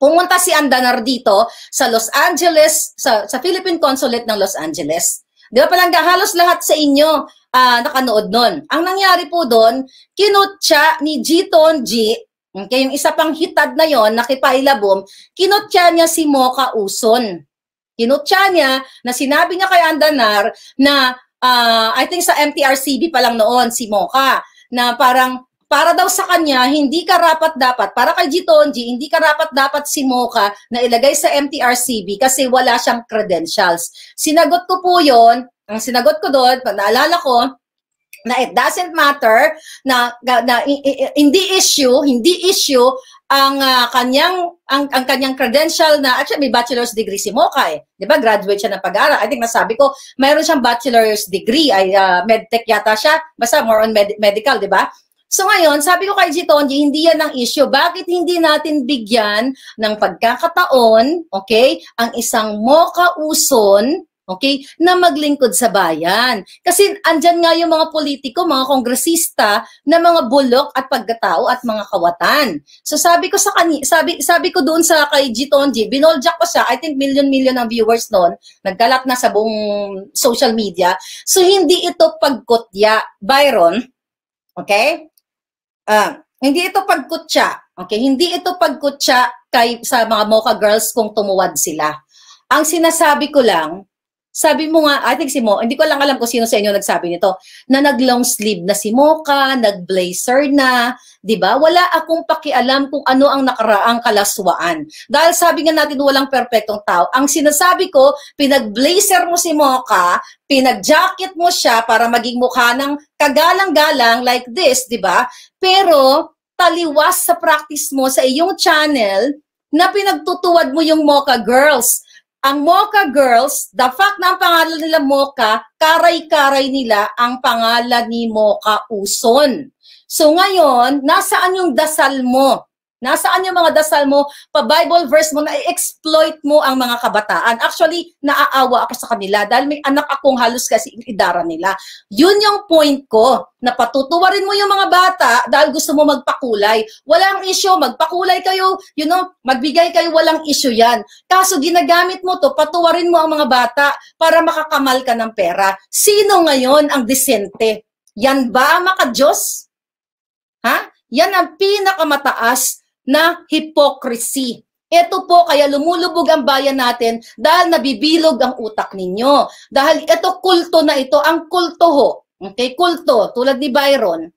pumunta si Andanar dito sa Los Angeles, sa, sa Philippine Consulate ng Los Angeles. Di ba palangga, halos lahat sa inyo uh, nakanood nun. Ang nangyari po doon, kinutya ni Jiton G, okay, yung isa pang hitad na yon, nakipailabom, kinutya niya si Mocha Uson. Kinutya niya na sinabi niya kay Andanar na uh, I think sa MTRCB pa lang noon si Mocha na parang para daw sa kanya, hindi ka rapat dapat, para kay Gitonji, hindi ka rapat dapat si Mocha na ilagay sa MTRCB kasi wala siyang credentials. Sinagot ko po yon ang sinagot ko doon, pag naalala ko, na it doesn't matter na, na hindi issue hindi issue ang uh, kanyang ang, ang kanyang credential na actually may bachelor's degree si Mokay, 'di ba? Graduate siya ng pag-aaral. I think nasabi ko, mayroon siyang bachelor's degree ay uh, medtech yata siya, basta more on med- medical, 'di ba? So ngayon, sabi ko kay Jitonji, hindi yan ang issue. Bakit hindi natin bigyan ng pagkakataon, okay, ang isang moka uson okay, na maglingkod sa bayan. Kasi andyan nga yung mga politiko, mga kongresista na mga bulok at pagkatao at mga kawatan. So sabi ko sa kani, sabi sabi ko doon sa kay Jitonji, binoljak ko siya. I think million-million ang viewers noon. Nagkalat na sa buong social media. So hindi ito pagkutya, Byron. Okay? Uh, hindi ito pagkutya. Okay, hindi ito pagkutya kay sa mga Mocha girls kung tumuwad sila. Ang sinasabi ko lang, sabi mo nga, I think si Mo, hindi ko lang alam kung sino sa inyo nagsabi nito, na nag-long sleeve na si Mocha, nag-blazer na, di ba? Wala akong pakialam kung ano ang nakaraang kalaswaan. Dahil sabi nga natin walang perpektong tao. Ang sinasabi ko, pinag-blazer mo si Mocha, pinag-jacket mo siya para maging mukha ng kagalang-galang like this, di ba? Pero taliwas sa practice mo sa iyong channel na pinagtutuwad mo yung Mocha Girls ang Mocha Girls, the fact na ang pangalan nila Mocha, karay-karay nila ang pangalan ni Mocha Uson. So ngayon, nasaan yung dasal mo? Nasaan yung mga dasal mo, pa-Bible verse mo, na exploit mo ang mga kabataan. Actually, naaawa ako sa kanila dahil may anak akong halos kasi idara nila. Yun yung point ko, na patutuwa rin mo yung mga bata dahil gusto mo magpakulay. Walang issue, magpakulay kayo, you know, magbigay kayo, walang issue yan. Kaso ginagamit mo to, patuwarin mo ang mga bata para makakamal ka ng pera. Sino ngayon ang disente? Yan ba, maka Diyos? Ha? Yan ang pinakamataas na hypocrisy. Ito po kaya lumulubog ang bayan natin dahil nabibilog ang utak ninyo. Dahil ito kulto na ito, ang kulto ho. Okay, kulto tulad ni Byron.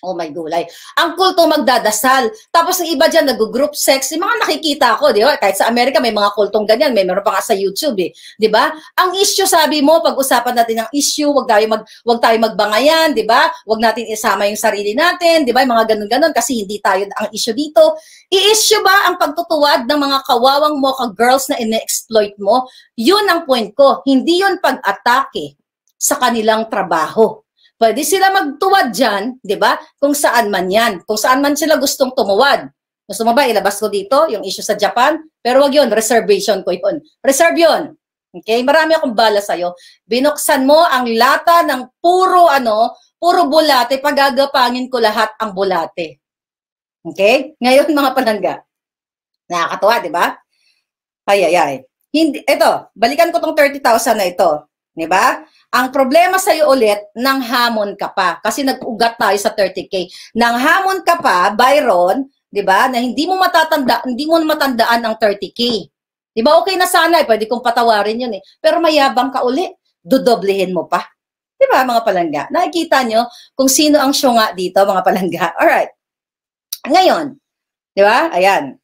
Oh my gulay. Ang kulto magdadasal. Tapos ang iba dyan, nag-group sex. Yung mga nakikita ko, di ba? Kahit sa Amerika, may mga kultong ganyan. May meron pa nga sa YouTube, eh. Di ba? Ang issue, sabi mo, pag-usapan natin ang issue, wag tayo, mag, wag tayo magbangayan, di ba? Wag natin isama yung sarili natin, di ba? Yung mga ganun-ganun kasi hindi tayo ang issue dito. I-issue ba ang pagtutuwad ng mga kawawang mocha girls na ine-exploit mo? Yun ang point ko. Hindi yun pag-atake sa kanilang trabaho Pwede sila magtuwad dyan, di ba? Kung saan man yan. Kung saan man sila gustong tumuwad. Gusto mo ba ilabas ko dito yung issue sa Japan? Pero wag yun, reservation ko yun. Reserve yun. Okay? Marami akong bala sa'yo. Binuksan mo ang lata ng puro ano, puro bulate, pagagapangin ko lahat ang bulate. Okay? Ngayon mga panangga. Nakakatuwa, di ba? Ay, ay, ay. Hindi, ito, balikan ko tong 30,000 na ito. Di ba? Ang problema sa iyo ulit, nang hamon ka pa. Kasi nag-ugat tayo sa 30K. Nang hamon ka pa, Byron, di ba, na hindi mo matatanda, hindi mo matandaan ang 30K. Di ba, okay na sana, eh, pwede kong patawarin yun eh. Pero mayabang ka uli, dudoblehin mo pa. Di ba, mga palangga? Nakikita nyo kung sino ang syunga dito, mga palangga. (laughs) Alright. Ngayon, di ba, ayan.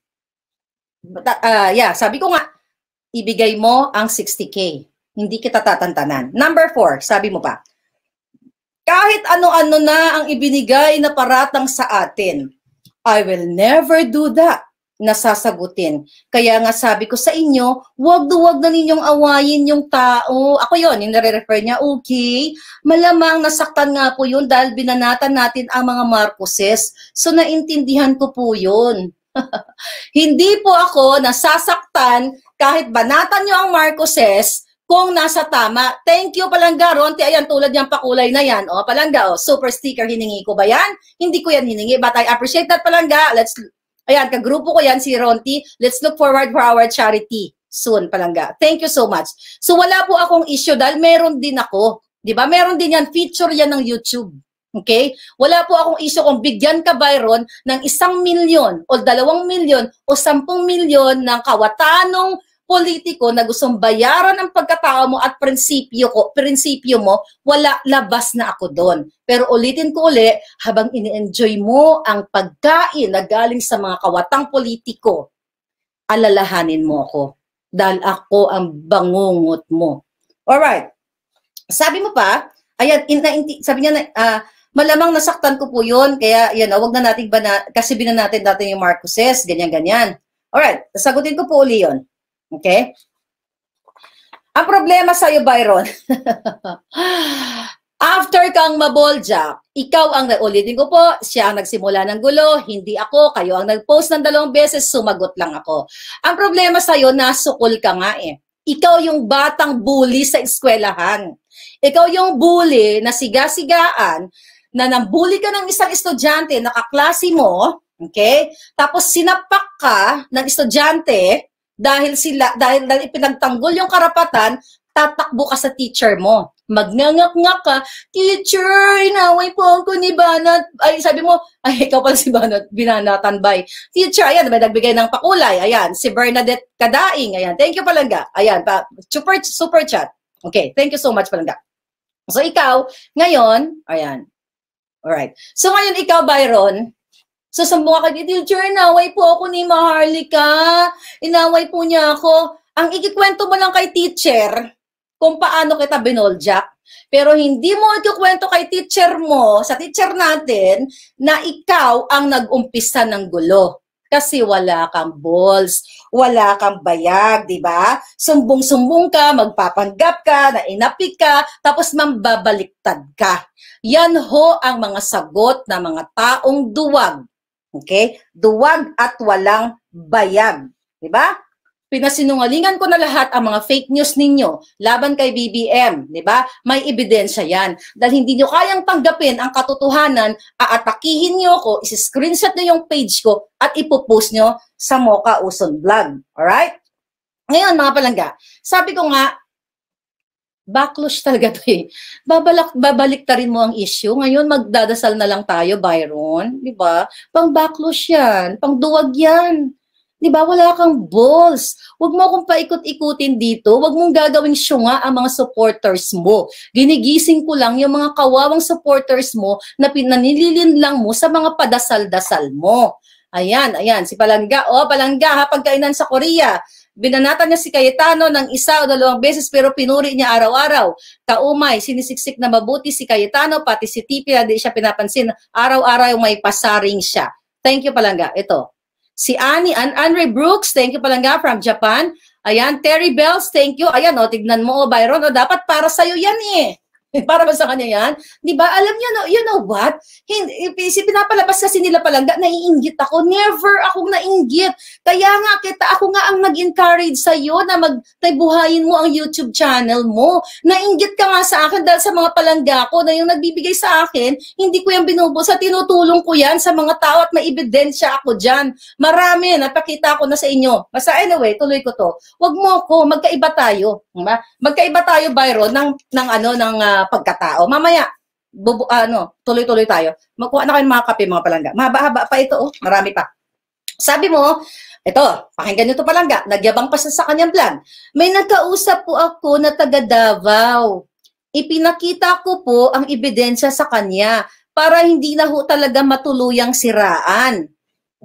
But, uh, yeah, sabi ko nga, ibigay mo ang 60K. Hindi kita tatantanan. Number four, sabi mo pa, kahit ano-ano na ang ibinigay na paratang sa atin, I will never do that nasasagutin. Kaya nga sabi ko sa inyo, wag do wag na ninyong awayin yung tao. Ako yon yung nare-refer niya, okay, malamang nasaktan nga po yun dahil binanatan natin ang mga Marcoses. So naintindihan ko po yun. (laughs) Hindi po ako nasasaktan kahit banatan niyo ang Marcoses kung nasa tama. Thank you, Palangga. Ronte, ayan, tulad yung pakulay na yan. O, oh, Palangga, o, oh, super sticker hiningi ko ba yan? Hindi ko yan hiningi, but I appreciate that, Palangga. Let's, ayan, kagrupo ko yan, si Ronte. Let's look forward for our charity soon, Palangga. Thank you so much. So, wala po akong issue dahil meron din ako. Di ba? Meron din yan, feature yan ng YouTube. Okay? Wala po akong issue kung bigyan ka, Byron, ng isang milyon o dalawang milyon o sampung milyon ng kawatanong politiko na gustong bayaran ang pagkatao mo at prinsipyo ko, prinsipyo mo, wala labas na ako doon. Pero ulitin ko uli, habang ini-enjoy mo ang pagkain na galing sa mga kawatang politiko, alalahanin mo ako dahil ako ang bangungot mo. All right. Sabi mo pa, ayan, in, in, sabi niya na, uh, malamang nasaktan ko po yun, kaya yan, ah, wag na natin ba na, kasi binan natin natin yung Marcoses, ganyan-ganyan. All right, sagutin ko po uli yun. Okay? Ang problema sa iyo, Byron, (laughs) after kang maboljak, ikaw ang, ulitin ko po, siya ang nagsimula ng gulo, hindi ako, kayo ang nag-post ng dalawang beses, sumagot lang ako. Ang problema sa iyo, nasukol ka nga eh. Ikaw yung batang bully sa eskwelahan. Ikaw yung bully na sigasigaan na nambully ka ng isang estudyante, na kaklase mo, okay? Tapos sinapak ka ng estudyante, dahil sila, dahil, dahil ipinagtanggol yung karapatan, tatakbo ka sa teacher mo. Magnangak-ngak ka, teacher, inaway po ako ni Banat. Ay, sabi mo, ay, ikaw pa si Banat, binanatan binanatanbay. Teacher, ayan, may nagbigay ng pakulay. Ayan, si Bernadette Kadaing. Ayan, thank you palangga. Ayan, pa, super, super chat. Okay, thank you so much palangga. So ikaw, ngayon, ayan. all right So ngayon, ikaw, Byron, sa sambunga kag teacher, inaway po ako ni Maharlika. Inaway po niya ako. Ang ikikwento mo lang kay teacher kung paano kita binoljak. Pero hindi mo ikukwento kay teacher mo, sa teacher natin, na ikaw ang nag-umpisa ng gulo. Kasi wala kang balls, wala kang bayag, di ba? Sumbong-sumbong ka, magpapanggap ka, nainapi ka, tapos mambabaliktad ka. Yan ho ang mga sagot ng mga taong duwag Okay? Duwag at walang bayag. Di ba? Pinasinungalingan ko na lahat ang mga fake news ninyo laban kay BBM, di ba? May ebidensya 'yan. Dahil hindi niyo kayang tanggapin ang katotohanan, aatakihin niyo ako, i-screenshot niyo yung page ko at ipo-post niyo sa Mocha Uson Vlog. All right? Ngayon mga palangga, sabi ko nga backlash talaga to eh. Babalak, babalik ta rin mo ang issue. Ngayon, magdadasal na lang tayo, Byron. Di ba? Pang backlash yan. Pang duwag yan. Di ba? Wala kang balls. Huwag mo akong paikot-ikutin dito. Huwag mong gagawin siyo nga ang mga supporters mo. Ginigising ko lang yung mga kawawang supporters mo na pinanililin lang mo sa mga padasal-dasal mo. Ayan, ayan. Si Palangga. O, oh, Palangga, ha, pagkainan sa Korea. Binanatan niya si Cayetano ng isa o dalawang beses pero pinuri niya araw-araw. Kaumay, sinisiksik na mabuti si Cayetano, pati si Tipia, di siya pinapansin. Araw-araw may pasaring siya. Thank you palangga. Ito. Si Annie and Andre Brooks, thank you palangga from Japan. Ayan, Terry Bells, thank you. Ayan, o, tignan mo, o, oh, Byron, o, dapat para sa'yo yan eh. (laughs) Para ba sa kanya yan? Di ba? Alam niyo, no, you know what? Hindi, pinapalabas kasi nila palangga, naiinggit ako. Never ako nainggit. Kaya nga kita, ako nga ang nag-encourage sa'yo na magtaybuhayin mo ang YouTube channel mo. Nainggit ka nga sa akin dahil sa mga palangga ko na yung nagbibigay sa akin, hindi ko yan sa Tinutulong ko yan sa mga tao at may ebidensya ako dyan. Marami, napakita ko na sa inyo. Basta anyway, tuloy ko to. Huwag mo ako, magkaiba tayo. Magkaiba tayo, Byron, ng, ng ano, ng uh, pagkatao. Mamaya, bubu, ah, ano, tuloy-tuloy tayo. Magkuha na kayo ng mga kape, mga palangga. Mahaba-haba pa ito, oh. marami pa. Sabi mo, ito, pakinggan nyo ito palangga, nagyabang pa sa kanyang plan. May nagkausap po ako na taga Davao. Ipinakita ko po ang ebidensya sa kanya para hindi na ho talaga matuluyang siraan.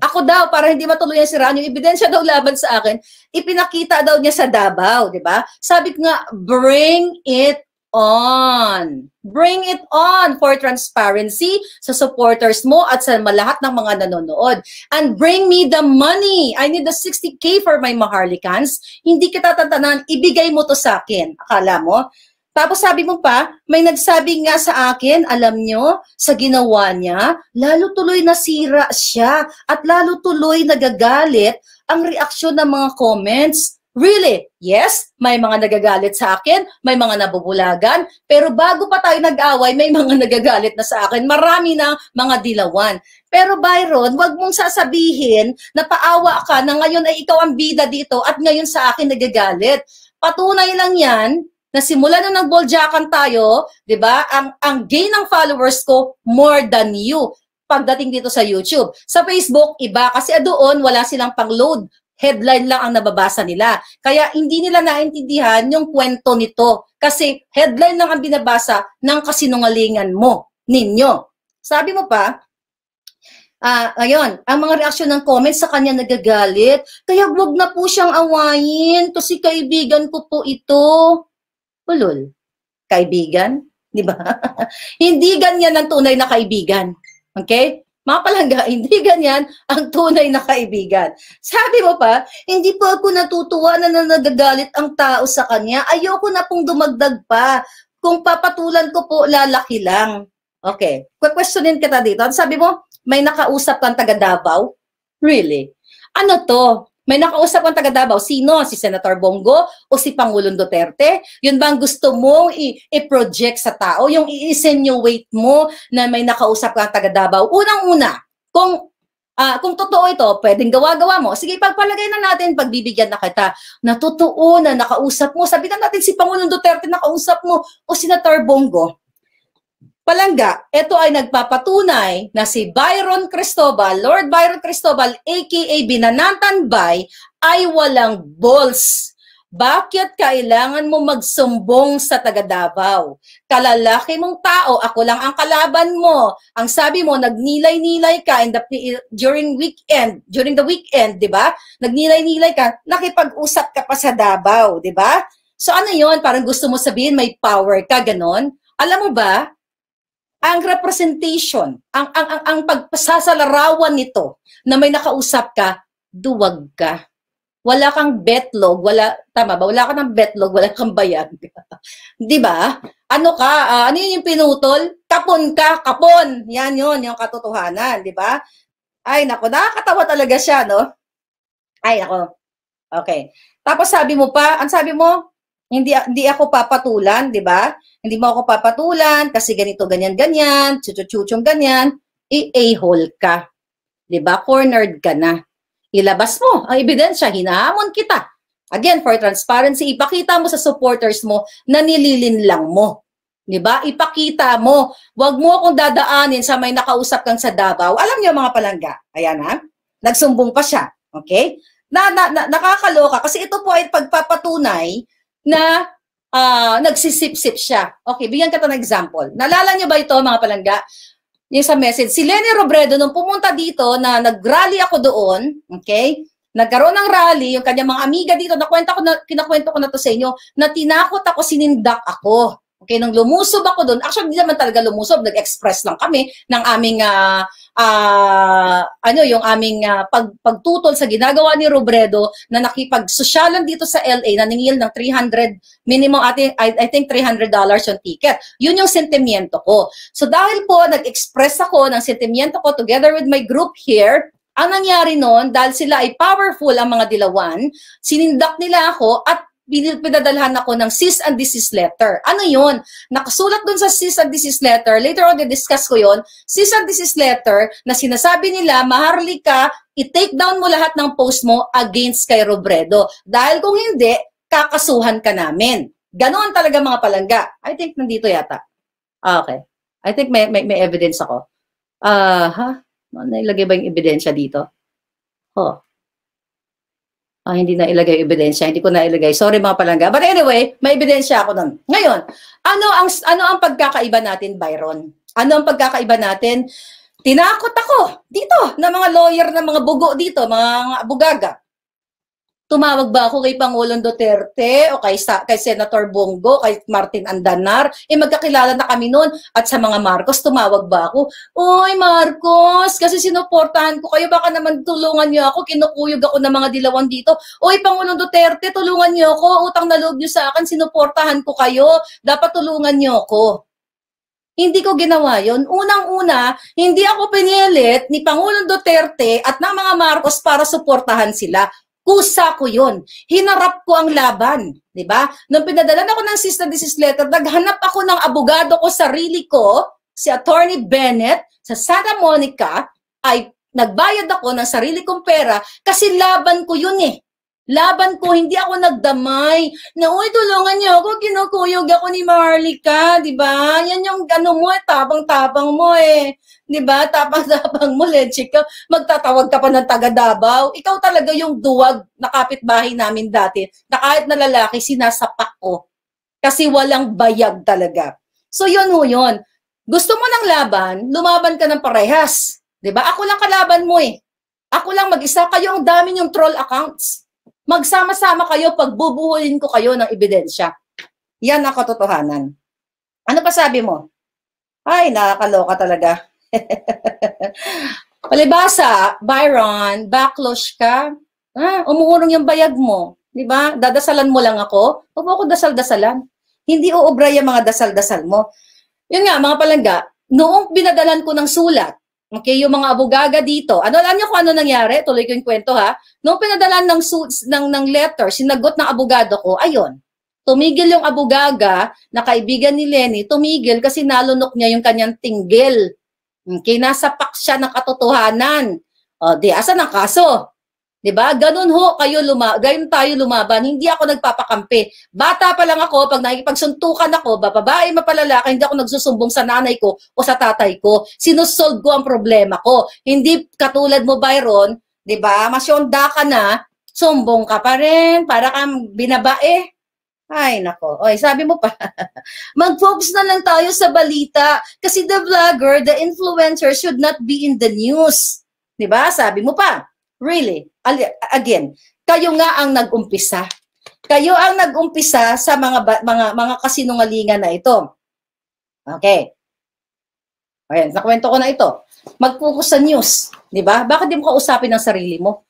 Ako daw, para hindi matuluyang siraan, yung ebidensya daw laban sa akin, ipinakita daw niya sa Davao, di ba? Sabi ko nga, bring it on. Bring it on for transparency sa supporters mo at sa lahat ng mga nanonood. And bring me the money. I need the 60K for my Maharlikans. Hindi kita tantanan, ibigay mo to sa akin. Akala mo? Tapos sabi mo pa, may nagsabi nga sa akin, alam nyo, sa ginawa niya, lalo tuloy nasira siya at lalo tuloy nagagalit ang reaksyon ng mga comments Really? Yes, may mga nagagalit sa akin, may mga nabubulagan, pero bago pa tayo nag-away, may mga (laughs) nagagalit na sa akin. Marami na mga dilawan. Pero Byron, wag mong sasabihin na paawa ka na ngayon ay ikaw ang bida dito at ngayon sa akin nagagalit. Patunay lang yan na simula na nagboljakan tayo, 'di ba? Ang ang gain ng followers ko more than you pagdating dito sa YouTube. Sa Facebook, iba kasi doon wala silang pang-load headline lang ang nababasa nila. Kaya hindi nila naintindihan yung kwento nito kasi headline lang ang binabasa ng kasinungalingan mo, ninyo. Sabi mo pa, Ah, ayun, ang mga reaksyon ng comments sa kanya nagagalit. Kaya wag na po siyang awayin kasi kaibigan ko po ito. Ulol, kaibigan? Di ba? (laughs) Hindi ganyan ang tunay na kaibigan. Okay? Mapalangga, hindi ganyan ang tunay na kaibigan. Sabi mo pa, hindi po ako natutuwa na nagagalit ang tao sa kanya. Ayoko na pong dumagdag pa. Kung papatulan ko po, lalaki lang. Okay. Questionin kita dito. Ano sabi mo, may nakausap kang taga Davao? Really? Ano to? May nakausap ang taga Davao. Sino? Si Senator Bongo o si Pangulong Duterte? Yun bang gusto mong i-project sa tao? Yung i-insinuate mo na may nakausap ka kang taga Davao? Unang-una, kung Uh, kung totoo ito, pwedeng gawa-gawa mo. Sige, pagpalagay na natin, pagbibigyan na kita, na totoo na nakausap mo. Sabitan natin si Pangulong Duterte nakausap mo o si Senator Bongo. Palangga, ito ay nagpapatunay na si Byron Cristobal, Lord Byron Cristobal, aka Binanatan Bay, ay walang balls. Bakit kailangan mo magsumbong sa taga Davao? Kalalaki mong tao, ako lang ang kalaban mo. Ang sabi mo, nagnilay-nilay ka in the, during weekend, during the weekend, di ba? Nagnilay-nilay ka, nakipag-usap ka pa sa Davao, di ba? So ano yon Parang gusto mo sabihin may power ka, ganon? Alam mo ba, ang representation, ang, ang, ang, ang pagpasasalarawan nito na may nakausap ka, duwag ka. Wala kang betlog, wala, tama ba? Wala ka ng betlog, wala kang bayag. (laughs) Di ba? Ano ka? Uh, ano yun yung pinutol? Kapon ka, kapon. Yan yun, yung katotohanan, di ba? Ay, nako, nakakatawa talaga siya, no? Ay, nako. Okay. Tapos sabi mo pa, ang sabi mo, hindi, hindi ako papatulan, di ba? Hindi mo ako papatulan kasi ganito, ganyan, ganyan, chuchuchuchong ganyan. I-a-hole ka. Di ba? Cornered ka na. Ilabas mo ang ebidensya, hinahamon kita. Again, for transparency, ipakita mo sa supporters mo na nililin lang mo. 'Di ba? Ipakita mo. Huwag mo akong dadaanin sa may nakausap kang sa Davao. Alam niyo mga palangga. Ayan ha. Nagsumbong pa siya. Okay? Na, na, na nakakaloka kasi ito po ay pagpapatunay na uh, nagsisip-sip siya. Okay, bigyan ka ng example. Nalala niyo ba ito mga palangga? Yung sa message, si Lenny Robredo nung pumunta dito na nag-rally ako doon, okay? Nagkaroon ng rally, yung kanyang mga amiga dito, nakwenta ko na, kinakwento ko na to sa inyo, na tinakot ako, sinindak ako. Okay, nang lumusob ako doon, actually hindi naman talaga lumusob, nag-express lang kami ng aming uh, uh, ano yung aming uh, pag, pagtutol sa ginagawa ni Robredo na nakipagsosyalan dito sa LA na ningil ng 300 minimum I, I think 300 dollars yung ticket. Yun yung sentimiento ko. So dahil po nag-express ako ng sentimiento ko together with my group here, ang nangyari noon, dahil sila ay powerful ang mga dilawan, sinindak nila ako at pinadalhan ako ng cease and desist letter. Ano yon? Nakasulat dun sa cease and desist letter, later on discuss ko yon. cease and desist letter na sinasabi nila, maharlika, i-take down mo lahat ng post mo against kay Robredo. Dahil kung hindi, kakasuhan ka namin. Ganon talaga mga palangga. I think nandito yata. Ah, okay. I think may, may, may evidence ako. Ah, uh, ha? Nailagay ba yung ebidensya dito? Oh ah, hindi na ilagay ebidensya, hindi ko na ilagay. Sorry mga palangga. But anyway, may ebidensya ako nun. Ngayon, ano ang ano ang pagkakaiba natin, Byron? Ano ang pagkakaiba natin? Tinakot ako dito ng mga lawyer ng mga bugo dito, mga bugaga. Tumawag ba ako kay Pangulong Duterte o kay, Sa kay Senator Bongo, kay Martin Andanar? Eh magkakilala na kami noon. At sa mga Marcos, tumawag ba ako? Oy Marcos, kasi sinuportahan ko kayo. Baka naman tulungan niyo ako. Kinukuyog ako ng mga dilawan dito. Oy Pangulong Duterte, tulungan niyo ako. Utang na loob niyo sa akin. Sinuportahan ko kayo. Dapat tulungan niyo ako. Hindi ko ginawa yon. Unang-una, hindi ako pinilit ni Pangulong Duterte at ng mga Marcos para suportahan sila. Kusa ko yun. Hinarap ko ang laban. ba? Diba? Nung pinadalan ako ng cease and desist letter, naghanap ako ng abogado ko sarili ko, si Attorney Bennett, sa Santa Monica, ay nagbayad ako ng sarili kong pera kasi laban ko yun eh. Laban ko, hindi ako nagdamay. Na, uy, tulungan niyo ako, kinukuyog ako ni Marlica, di ba? Yan yung ano mo, eh, tabang-tabang mo eh. Di ba? Tapang-tapang mo, leche ka. Magtatawag ka pa ng taga Davao. Ikaw talaga yung duwag na kapitbahay namin dati, na kahit na lalaki, sinasapak ko. Kasi walang bayag talaga. So yun ho yun. Gusto mo ng laban, lumaban ka ng parehas. Di ba? Ako lang kalaban mo eh. Ako lang mag-isa, kayo ang dami yung troll accounts. Magsama-sama kayo pagbubuhulin ko kayo ng ebidensya. Yan ang katotohanan. Ano pa sabi mo? Ay, nakakaloka talaga. (laughs) Palibasa, Byron, backlash ka. Ah, umuunong yung bayag mo. Di ba? Dadasalan mo lang ako. Huwag ako dasal-dasalan. Hindi uubra yung mga dasal-dasal mo. Yun nga, mga palangga, noong binadalan ko ng sulat, Okay, yung mga abugaga dito. Ano alam niyo kung ano nangyari? Tuloy ko yung kwento ha. Nung pinadala ng suits ng ng letter, sinagot ng abogado ko, ayon. Tumigil yung abugaga na kaibigan ni Lenny, tumigil kasi nalunok niya yung kanyang tinggil. Okay, nasa pak siya ng katotohanan. O, di, asa ng kaso? 'Di ba? Ganun ho kayo luma, ganun tayo lumaban. Hindi ako nagpapakampi. Bata pa lang ako pag nakikipagsuntukan ako, babae mapalalaki, hindi ako nagsusumbong sa nanay ko o sa tatay ko. Sinusolve ko ang problema ko. Hindi katulad mo Byron, 'di ba? Masyonda ka na, sumbong ka pa rin, para kang binabae. Eh. Ay, nako. Oy, sabi mo pa. (laughs) Mag-focus na lang tayo sa balita kasi the vlogger, the influencer should not be in the news. 'Di ba? Sabi mo pa. Really? again, kayo nga ang nag-umpisa. Kayo ang nag-umpisa sa mga mga mga kasinungalingan na ito. Okay. Ayan, nakwento ko na ito. Mag-focus sa news, 'di ba? Bakit di mo kausapin ang sarili mo?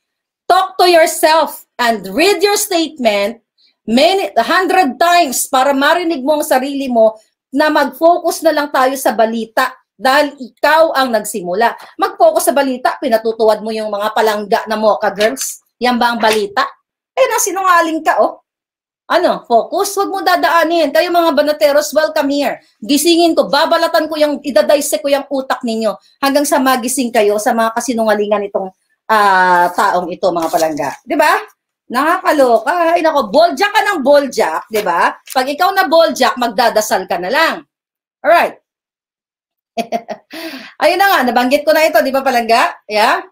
Talk to yourself and read your statement many 100 times para marinig mo ang sarili mo na mag-focus na lang tayo sa balita dahil ikaw ang nagsimula. Mag-focus sa balita, pinatutuwad mo yung mga palangga na mocha girls. Yan ba ang balita? Eh, nasinungaling ka, oh. Ano, focus, wag mo dadaanin. Kayo mga banateros, welcome here. Gisingin ko, babalatan ko yung, idadise ko yung utak ninyo hanggang sa magising kayo sa mga kasinungalingan itong uh, ah, taong ito, mga palangga. Di ba? Nakakaloka. Ay, nako, balljack ka ng balljack, di ba? Pag ikaw na balljack, magdadasal ka na lang. Alright. (laughs) Ayun na nga, nabanggit ko na ito, di ba palangga? Yeah?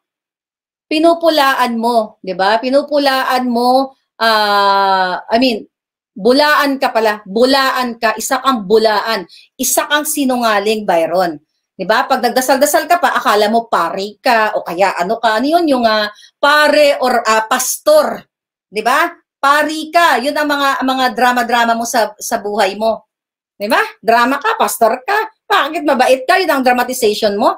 Pinupulaan mo, di ba? Pinupulaan mo, uh, I mean, bulaan ka pala, bulaan ka, isa kang bulaan, isa kang sinungaling, Byron. Di ba? Pag nagdasal-dasal ka pa, akala mo pare ka o kaya ano ka, ano yun, yung uh, pare or uh, pastor. Di ba? Pari ka. Yun ang mga mga drama-drama mo sa sa buhay mo. Di ba? Drama ka, pastor ka. Bakit mabait ka? Yun ang dramatization mo.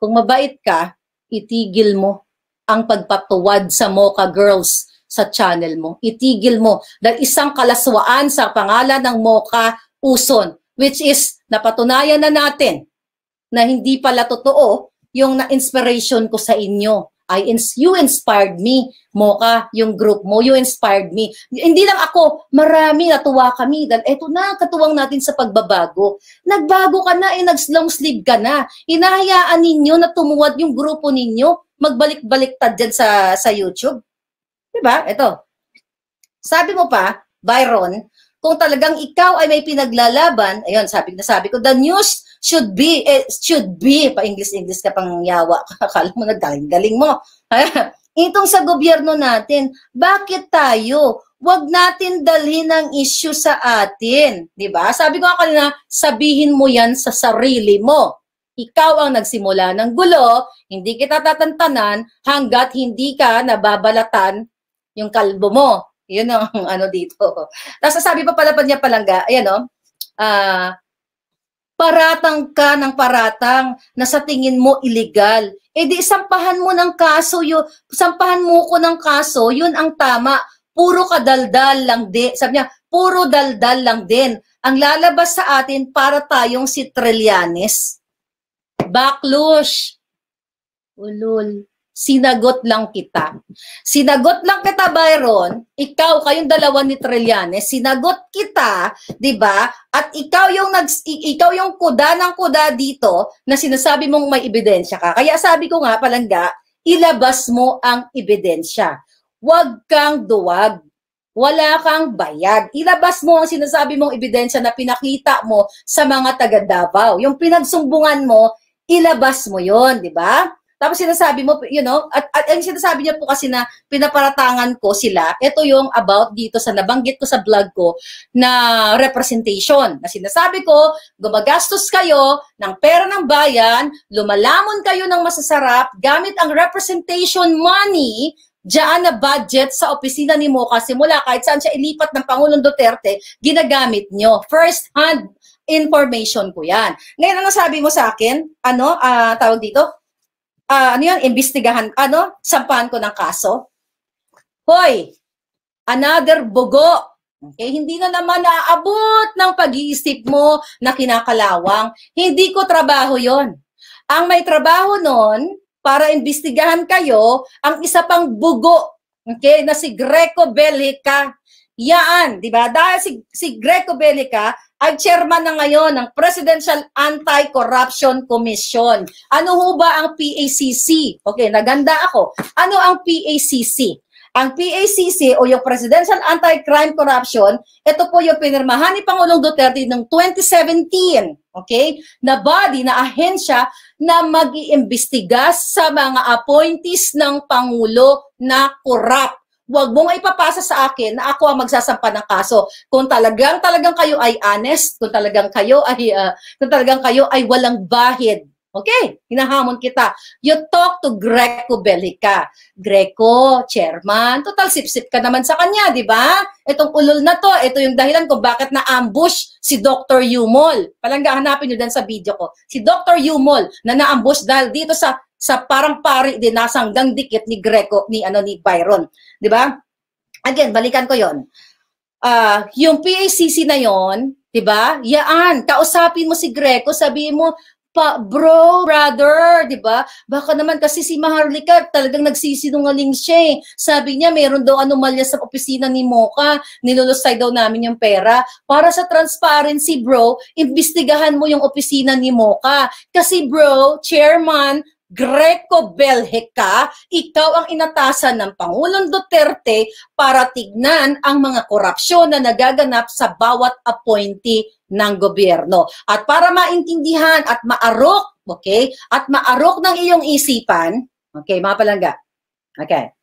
Kung mabait ka, itigil mo ang pagpatuwad sa Mocha Girls sa channel mo. Itigil mo. Dahil isang kalaswaan sa pangalan ng Mocha Uson, which is napatunayan na natin na hindi pala totoo yung na-inspiration ko sa inyo. I ins you inspired me, Mocha, yung group mo, you inspired me. Hindi lang ako, marami natuwa kami dahil eto na, katuwang natin sa pagbabago. Nagbago ka na, eh, nag-long sleeve ka na. Hinahayaan ninyo na tumuwad yung grupo ninyo, magbalik-baliktad dyan sa, sa YouTube. Diba? Ito. Sabi mo pa, Byron, kung talagang ikaw ay may pinaglalaban, ayun, sabi na sabi ko, the news should be, eh, should be, pa English-English ka pang yawa, (laughs) akala mo nagaling-galing mo. (laughs) Itong sa gobyerno natin, bakit tayo, wag natin dalhin ang issue sa atin, di ba? Sabi ko kanina, sabihin mo yan sa sarili mo. Ikaw ang nagsimula ng gulo, hindi kita tatantanan hanggat hindi ka nababalatan yung kalbo mo. Yun ang (laughs) ano dito. Tapos sabi pa pala pa niya palangga, ayan oh no? uh, ah, paratang ka ng paratang na sa tingin mo illegal. E di sampahan mo ng kaso, yun, sampahan mo ko ng kaso, yun ang tama. Puro kadaldal lang din. Sabi niya, puro daldal lang din. Ang lalabas sa atin para tayong si Trillanes. Baklush. Ulul sinagot lang kita. Sinagot lang kita, Byron. Ikaw, kayong dalawa ni Trillanes, sinagot kita, di ba? At ikaw yung, nag, ikaw yung kuda ng kuda dito na sinasabi mong may ebidensya ka. Kaya sabi ko nga, palangga, ilabas mo ang ebidensya. Huwag kang duwag. Wala kang bayad. Ilabas mo ang sinasabi mong ebidensya na pinakita mo sa mga taga Davao. Yung pinagsumbungan mo, ilabas mo yon, di ba? Tapos sinasabi mo, you know, at, at ang sinasabi niya po kasi na pinaparatangan ko sila, ito yung about dito sa nabanggit ko sa vlog ko na representation. Na sinasabi ko, gumagastos kayo ng pera ng bayan, lumalamon kayo ng masasarap gamit ang representation money Diyan na budget sa opisina ni Mocha simula kahit saan siya ilipat ng Pangulong Duterte, ginagamit nyo. First hand information ko yan. Ngayon, ano sabi mo sa akin? Ano, uh, tawag dito? uh, ano yun, imbestigahan, ano, sampahan ko ng kaso. Hoy, another bugo. Okay, hindi na naman naaabot ng pag-iisip mo na kinakalawang. Hindi ko trabaho yon. Ang may trabaho nun, para imbestigahan kayo, ang isa pang bugo, okay, na si Greco Belica. Yaan, di ba? Dahil si, si Greco Belica, ay chairman na ngayon ng Presidential Anti-Corruption Commission. Ano ho ba ang PACC? Okay, naganda ako. Ano ang PACC? Ang PACC o yung Presidential Anti-Crime Corruption, ito po yung pinirmahan ni Pangulong Duterte noong 2017, okay? Na body, na ahensya na mag-iimbestiga sa mga appointees ng Pangulo na corrupt. Huwag mong ipapasa sa akin na ako ang magsasampa ng kaso. Kung talagang talagang kayo ay honest, kung talagang kayo ay uh, kung talagang kayo ay walang bahid. Okay, hinahamon kita. You talk to Greco Belica. Greco, chairman, total sipsip ka naman sa kanya, di ba? Itong ulol na to, ito yung dahilan kung bakit na-ambush si Dr. Yumol. Palangga, hanapin nyo dan sa video ko. Si Dr. Yumol na na-ambush dahil dito sa sa parang pari din nasa hanggang dikit ni Greco ni ano ni Byron, 'di ba? Again, balikan ko 'yon. Uh, ah, yung PACC na 'yon, 'di ba? Yaan, kausapin mo si Greco, sabihin mo, pa, bro, brother, di ba? Baka naman kasi si Maharlika talagang nagsisinungaling siya eh. Sabi niya, meron daw anomalya sa opisina ni Moka, nilulusay daw namin yung pera. Para sa transparency, bro, imbestigahan mo yung opisina ni Moka. Kasi bro, chairman, Greco-Belhika, ikaw ang inatasan ng Pangulong Duterte para tignan ang mga korupsyon na nagaganap sa bawat appointee ng gobyerno. At para maintindihan at maarok, okay, at maarok ng iyong isipan, okay, mga palangga, okay,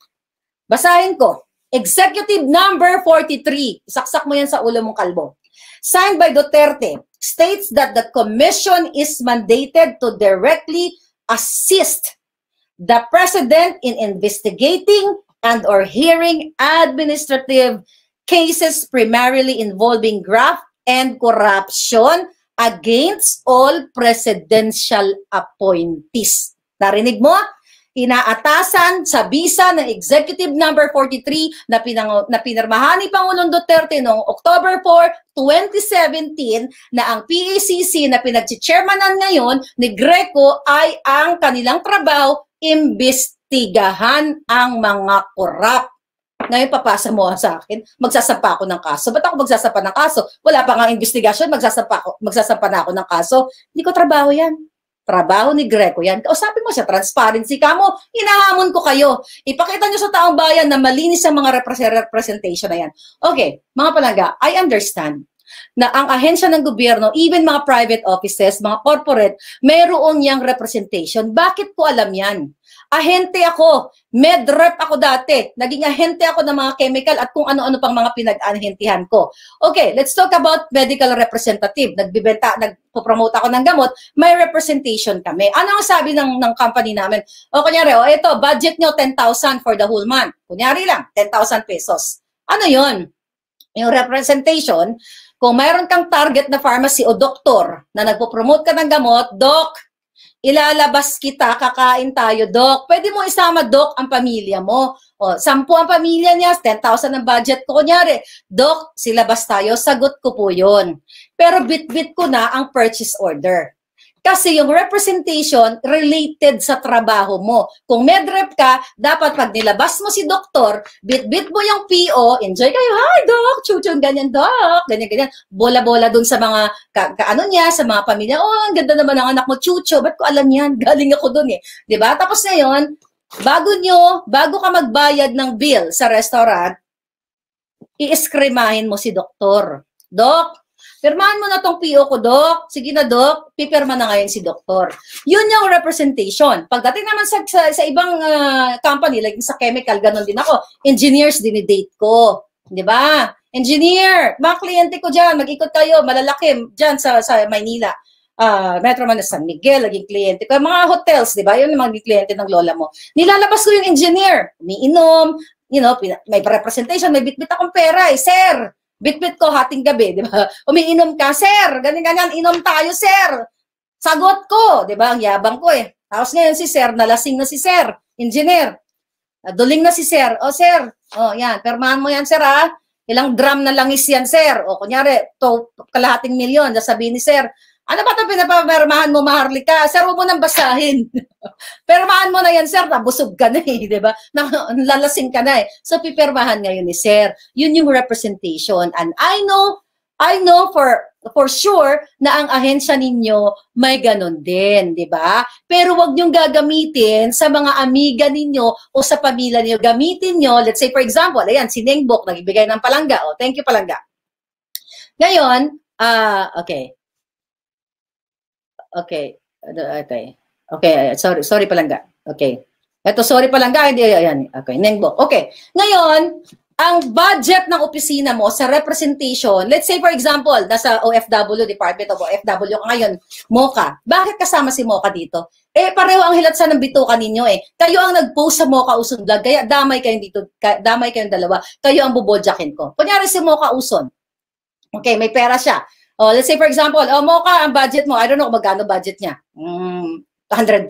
basahin ko. Executive number 43, saksak mo yan sa ulo mong kalbo. Signed by Duterte, states that the commission is mandated to directly assist the President in investigating and or hearing administrative cases primarily involving graft and corruption against all presidential appointees. Narinig mo? inaatasan sa visa ng Executive Number 43 na, pinang- na pinirmahan ni Pangulong Duterte noong October 4, 2017 na ang PACC na pinagchichairmanan ngayon ni Greco ay ang kanilang trabaho imbestigahan ang mga korap. Ngayon papasa mo sa akin, magsasampa ako ng kaso. Ba't ako magsasampa ng kaso? Wala pa nga investigasyon, magsasampa, ako, magsasampa na ako ng kaso. Hindi ko trabaho yan. Trabaho ni Greco yan. Kausapin mo siya, transparency ka mo. Hinahamon ko kayo. Ipakita niyo sa taong bayan na malinis ang mga representation na yan. Okay, mga palangga, I understand na ang ahensya ng gobyerno, even mga private offices, mga corporate, meron yang representation. Bakit ko alam yan? Ahente ako. Med rep ako dati. Naging ahente ako ng mga chemical at kung ano-ano pang mga pinag-ahentihan ko. Okay, let's talk about medical representative. Nagbibenta, nagpo-promote ako ng gamot. May representation kami. Ano ang sabi ng, ng company namin? O kunyari, o ito, budget nyo 10,000 for the whole month. Kunyari lang, 10,000 pesos. Ano yon? Yung representation, kung mayroon kang target na pharmacy o doktor na nagpo-promote ka ng gamot, Doc, ilalabas kita, kakain tayo, Dok. Pwede mo isama, Dok, ang pamilya mo. O, sampu ang pamilya niya, 10,000 ang budget ko. Kunyari, Dok, silabas tayo, sagot ko po yun. Pero bit-bit ko na ang purchase order. Kasi yung representation related sa trabaho mo. Kung medrep ka, dapat pag nilabas mo si doktor, bit-bit mo yung PO, enjoy kayo, hi doc, chuchon, ganyan doc, ganyan, ganyan. Bola-bola dun sa mga, kaano ka, ano niya, sa mga pamilya, oh, ang ganda naman ng anak mo, chucho, ba't ko alam yan? (laughs) Galing ako dun eh. ba diba? Tapos na yun, bago nyo, bago ka magbayad ng bill sa restaurant, iiskrimahin mo si doktor. Doc, Pirmahan mo na tong PO ko, Doc. Sige na, Doc. Pipirma na ngayon si Doktor. Yun yung representation. Pagdating naman sa, sa, sa ibang uh, company, like sa chemical, ganun din ako. Engineers, dinidate ko. Di ba? Engineer, mga kliyente ko dyan, mag-ikot kayo, malalaki, dyan sa, sa Maynila uh, Metro Manila San Miguel, laging kliyente ko. Mga hotels, di ba? Yun yung mga kliyente ng lola mo. Nilalabas ko yung engineer. Umiinom, you know, may representation, may bitbit akong pera eh. Sir, Bitbit ko hating gabi, di ba? (laughs) Umiinom ka, sir. Ganyan-ganyan, inom tayo, sir. Sagot ko, di ba? Ang yabang ko eh. Tapos ngayon si sir, nalasing na si sir, engineer. Duling na si sir. O, oh, sir. O, oh, yan. Permahan mo yan, sir, ha? Ilang gram na langis yan, sir. O, kunyari, to, kalahating milyon. Sasabihin ni sir, ano ba ito pinapapermahan mo, Maharlika? Sir, mo nang basahin. (laughs) Permahan mo na yan, sir. Nabusog ka na eh, di ba? Lalasing ka na eh. So, pipermahan ngayon ni sir. Yun yung representation. And I know, I know for for sure na ang ahensya ninyo may ganun din, di ba? Pero wag niyong gagamitin sa mga amiga ninyo o sa pamilya niyo. Gamitin niyo, let's say for example, ayan, si Nengbok, nagibigay ng palangga. Oh, thank you, palangga. Ngayon, ah, uh, okay. Okay. Ano, okay. Okay, sorry, sorry palangga. Okay. Ito, sorry palangga, hindi, ayan. Okay, Nengbo. Okay. Ngayon, ang budget ng opisina mo sa representation, let's say for example, nasa OFW, Department of OFW ka ngayon, Moka. Bakit kasama si Moka dito? Eh, pareho ang hilat sa ng bituka ninyo eh. Kayo ang nag-post sa Moka Uson Vlog, kaya damay kayong dito, damay kayong dalawa. Kayo ang bubodyakin ko. Kunyari si Moka Uson. Okay, may pera siya Oh, let's say for example, oh, mo ka ang budget mo, I don't know kung magkano budget niya. Mm, 100,000.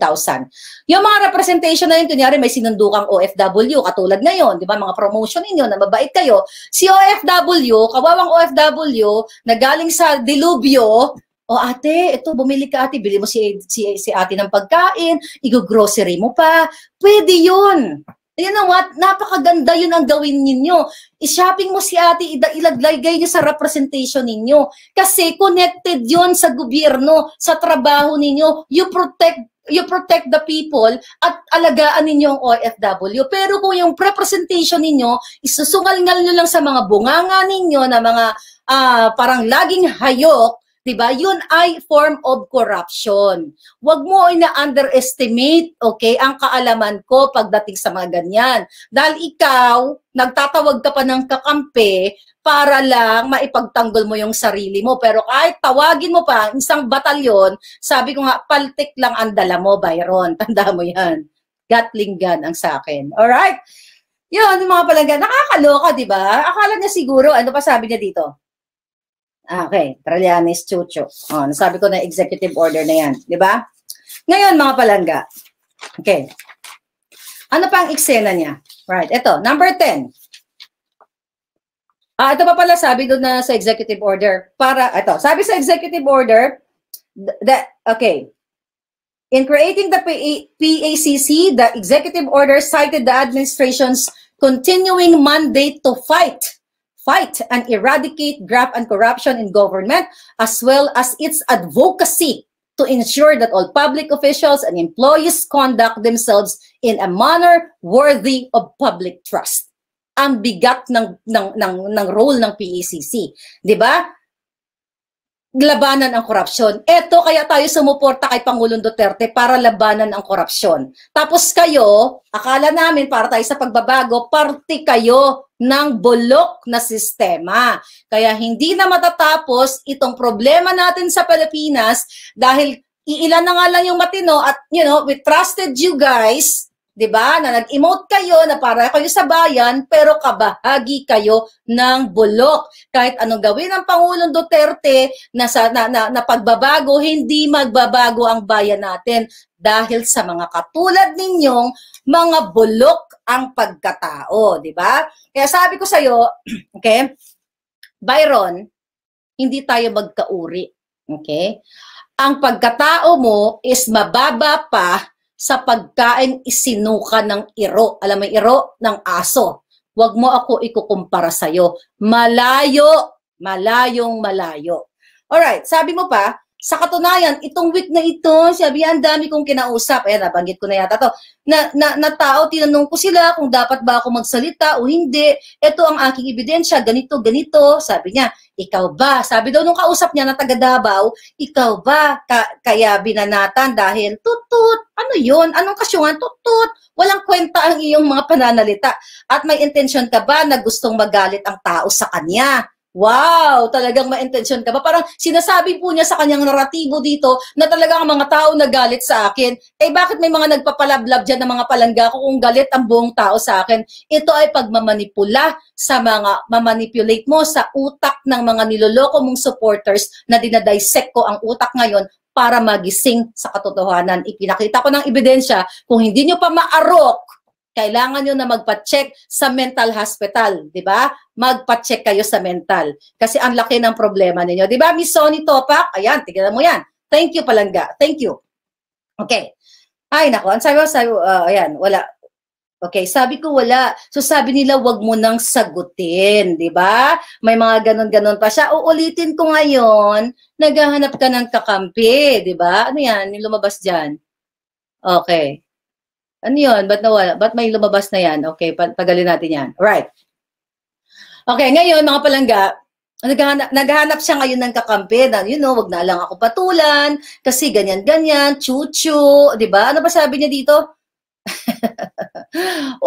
Yung mga representation na yun, kunyari may sinundo kang OFW, katulad ngayon, di ba, mga promotion ninyo na mabait kayo. Si OFW, kawawang OFW, na galing sa dilubyo, o oh, ate, ito, bumili ka ate, bili mo si, si, si ate ng pagkain, igo grocery mo pa, pwede yun. You know what? Napakaganda yun ang gawin ninyo. I-shopping mo si ate, ilaglagay niyo sa representation ninyo. Kasi connected yon sa gobyerno, sa trabaho ninyo. You protect you protect the people at alagaan ninyo ang OFW. Pero kung yung representation ninyo, isusungal-ngal nyo lang sa mga bunganga ninyo na mga uh, parang laging hayok, 'di diba? Yun ay form of corruption. Huwag mo na underestimate okay, ang kaalaman ko pagdating sa mga ganyan. Dahil ikaw, nagtatawag ka pa ng kakampi para lang maipagtanggol mo yung sarili mo. Pero kahit tawagin mo pa isang batalyon, sabi ko nga, paltik lang ang dala mo, Byron. (laughs) Tanda mo yan. Gatling gun ang sa akin. Alright? Yun, yung mga palangga. Nakakaloka, di ba? Akala niya siguro, ano pa sabi niya dito? Ah, okay, Tralianis Chucho. Oh, nasabi ko na executive order na yan, di ba? Ngayon, mga palangga. Okay. Ano pa ang eksena niya? Right, ito, number 10. Ah, ito pa pala sabi doon na sa executive order. Para, ito, sabi sa executive order, that, okay, In creating the PACC, the executive order cited the administration's continuing mandate to fight fight and eradicate graft and corruption in government, as well as its advocacy to ensure that all public officials and employees conduct themselves in a manner worthy of public trust. Ang bigat ng ng ng, ng role ng PACC, e 'di ba? labanan ang korupsyon. Eto kaya tayo sumuporta kay Pangulong Duterte para labanan ang korupsyon. Tapos kayo, akala namin para tayo sa pagbabago, parte kayo ng bulok na sistema. Kaya hindi na matatapos itong problema natin sa Pilipinas dahil iilan na nga lang yung matino at you know, we trusted you guys 'di ba? Na nag-emote kayo na para kayo sa bayan pero kabahagi kayo ng bulok. Kahit anong gawin ng Pangulong Duterte na sa na, na, na pagbabago, hindi magbabago ang bayan natin dahil sa mga katulad ninyong mga bulok ang pagkatao, 'di ba? Kaya sabi ko sa iyo, (clears throat) okay? Byron, hindi tayo magkauri. Okay? Ang pagkatao mo is mababa pa sa pagkain isinuka ng iro. Alam mo, iro ng aso. Huwag mo ako ikukumpara sa'yo. Malayo, malayong malayo. Alright, sabi mo pa, sa katunayan, itong week na ito, sabi niya, ang dami kong kinausap. Ayan, nabanggit ko na yata to. Na, na, na tao, tinanong ko sila kung dapat ba ako magsalita o hindi. Ito ang aking ebidensya, ganito, ganito, sabi niya. Ikaw ba? Sabi daw nung kausap niya na taga Davao, ikaw ba ka- kaya binanatan dahil tutut? Ano yon? Anong kasyungan? Tutut! Walang kwenta ang iyong mga pananalita. At may intensyon ka ba na gustong magalit ang tao sa kanya? Wow, talagang ma-intention ka ba? Parang sinasabi po niya sa kanyang naratibo dito na talagang ang mga tao nagalit sa akin. Eh bakit may mga nagpapalablab dyan ng mga palangga ko kung galit ang buong tao sa akin? Ito ay pagmamanipula sa mga mamanipulate mo sa utak ng mga niloloko mong supporters na dinadissect ko ang utak ngayon para magising sa katotohanan. Ipinakita ko ng ebidensya. Kung hindi nyo pa maarok kailangan nyo na magpa-check sa mental hospital, di ba? Magpa-check kayo sa mental. Kasi ang laki ng problema ninyo. Di ba, Miss Sonny Topak? Ayan, tignan mo yan. Thank you, Palangga. Thank you. Okay. Ay, nako. Ang sabi ko, sabi, uh, ayan, wala. Okay, sabi ko wala. So sabi nila wag mo nang sagutin, 'di ba? May mga ganun-ganun pa siya. Uulitin ko ngayon, naghahanap ka ng kakampi, 'di ba? Ano 'yan? Yung lumabas diyan. Okay. Ano yun? Ba't nawala? Ba't may lumabas na yan? Okay, tagalin natin yan. Alright. Okay, ngayon mga palangga, naghahanap, naghahanap siya ngayon ng kakampi na, you know, wag na lang ako patulan, kasi ganyan-ganyan, chuchu, di ba? Ano ba sabi niya dito? (laughs)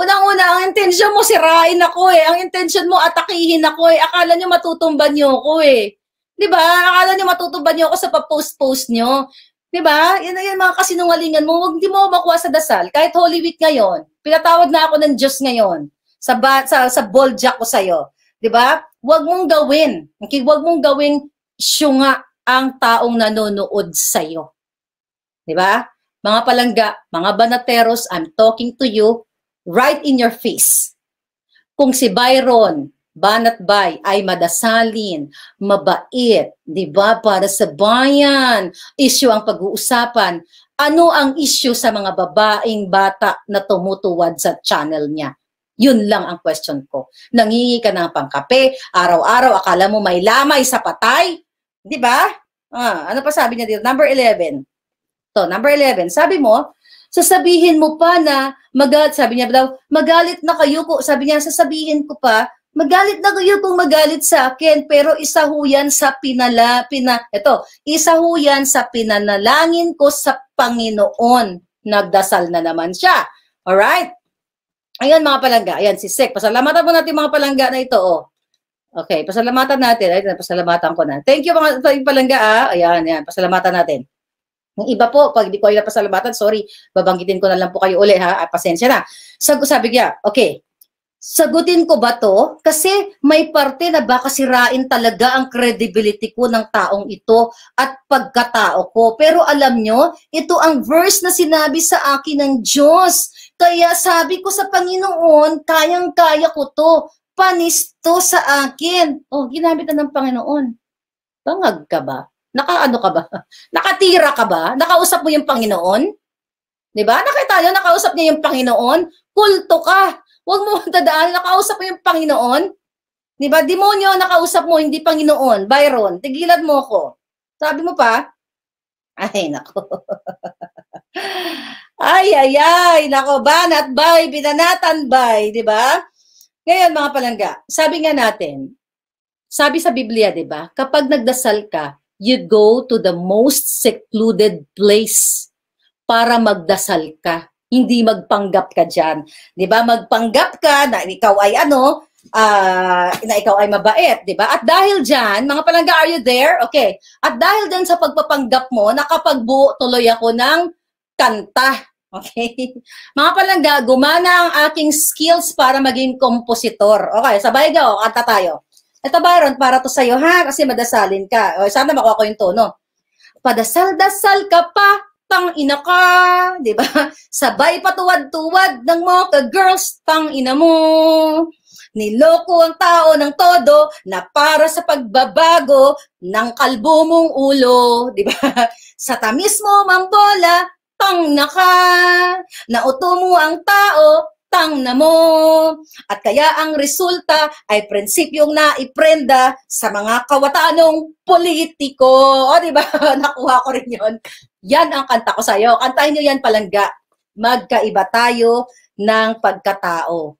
Unang-una, ang intensyon mo, sirain ako eh. Ang intensyon mo, atakihin ako eh. Akala niyo matutumban niyo ako eh. Di ba? Akala niyo matutumban niyo ako sa pa-post-post niyo. 'Di ba? Yan yan mga kasinungalingan mo. wag hindi mo makuha sa dasal. Kahit Holy Week ngayon, pinatawad na ako ng Diyos ngayon sa ba, sa sa bold jack ko sa iyo. 'Di ba? Huwag mong gawin. Okay, huwag mong gawing syunga ang taong nanonood sa iyo. 'Di ba? Mga palangga, mga banateros, I'm talking to you right in your face. Kung si Byron Banat Bay ay madasalin, mabait, di ba? Para sa bayan, isyu ang pag-uusapan. Ano ang isyu sa mga babaeng bata na tumutuwad sa channel niya? Yun lang ang question ko. Nangingi ka ng pangkape, araw-araw akala mo may lamay sa patay? Di ba? Ah, ano pa sabi niya dito? Number 11. To, number 11. Sabi mo, sasabihin mo pa na magalit, sabi niya daw, magalit na kayo ko. Sabi niya, sasabihin ko pa Magalit na kayo kung magalit sa akin, pero isa ho yan sa pinala, pina, eto, isa ho yan sa pinanalangin ko sa Panginoon. Nagdasal na naman siya. Alright? Ayan mga palangga. Ayan si Sek. Pasalamatan po natin mga palangga na ito. Oh. Okay, pasalamatan natin. Ayan, pasalamatan ko na. Thank you mga palangga. Ah. Ayan, ayan. Pasalamatan natin. Yung iba po, pag di ko ay napasalamatan, sorry, babanggitin ko na lang po kayo uli ha, ah, pasensya na. Sag sabi niya, okay, sagutin ko ba to? Kasi may parte na baka sirain talaga ang credibility ko ng taong ito at pagkatao ko. Pero alam nyo, ito ang verse na sinabi sa akin ng Diyos. Kaya sabi ko sa Panginoon, kayang-kaya ko to. Panisto sa akin. oh, ginamit na ng Panginoon. Bangag ka ba? Nakaano ka ba? (laughs) Nakatira ka ba? Nakausap mo yung Panginoon? 'Di ba? Nakita niyo nakausap niya yung Panginoon, kulto ka. Huwag mo tadaan, (laughs) nakausap mo yung Panginoon. Di ba? Demonyo, nakausap mo, hindi Panginoon. Byron, tigilan mo ako. Sabi mo pa, ay, nako. (laughs) ay, ay, ay, nako, banat bay, binanatan bay, di ba? Ngayon, mga palangga, sabi nga natin, sabi sa Biblia, di ba, kapag nagdasal ka, you go to the most secluded place para magdasal ka. Hindi magpanggap ka diyan. 'Di ba? Magpanggap ka na ikaw ay ano, uh, na ikaw ay mabait, 'di ba? At dahil diyan, mga palangga, are you there? Okay. At dahil din sa pagpapanggap mo, nakapagbuo tuloy ako ng kanta. Okay? (laughs) Mga palangga, gumana ang aking skills para maging kompositor. Okay, sabay daw, oh, kanta tayo. Ito Byron, para to sa'yo ha, kasi madasalin ka. O, sana makuha ko yung tono. Padasal-dasal ka pa, tang ina ka, 'di ba? (laughs) Sabay patuwad-tuwad ng mga ka-girls, tang ina mo. Niloko ang tao ng todo na para sa pagbabago ng kalbo mong ulo, 'di ba? (laughs) Sa tamis mo, mambola, tang na ka. Nauto mo ang tao tang na mo. At kaya ang resulta ay prinsipyong naiprenda sa mga kawatanong politiko. O, di ba? (laughs) Nakuha ko rin yon. Yan ang kanta ko sa'yo. Kantahin nyo yan palangga. Magkaiba tayo ng pagkatao.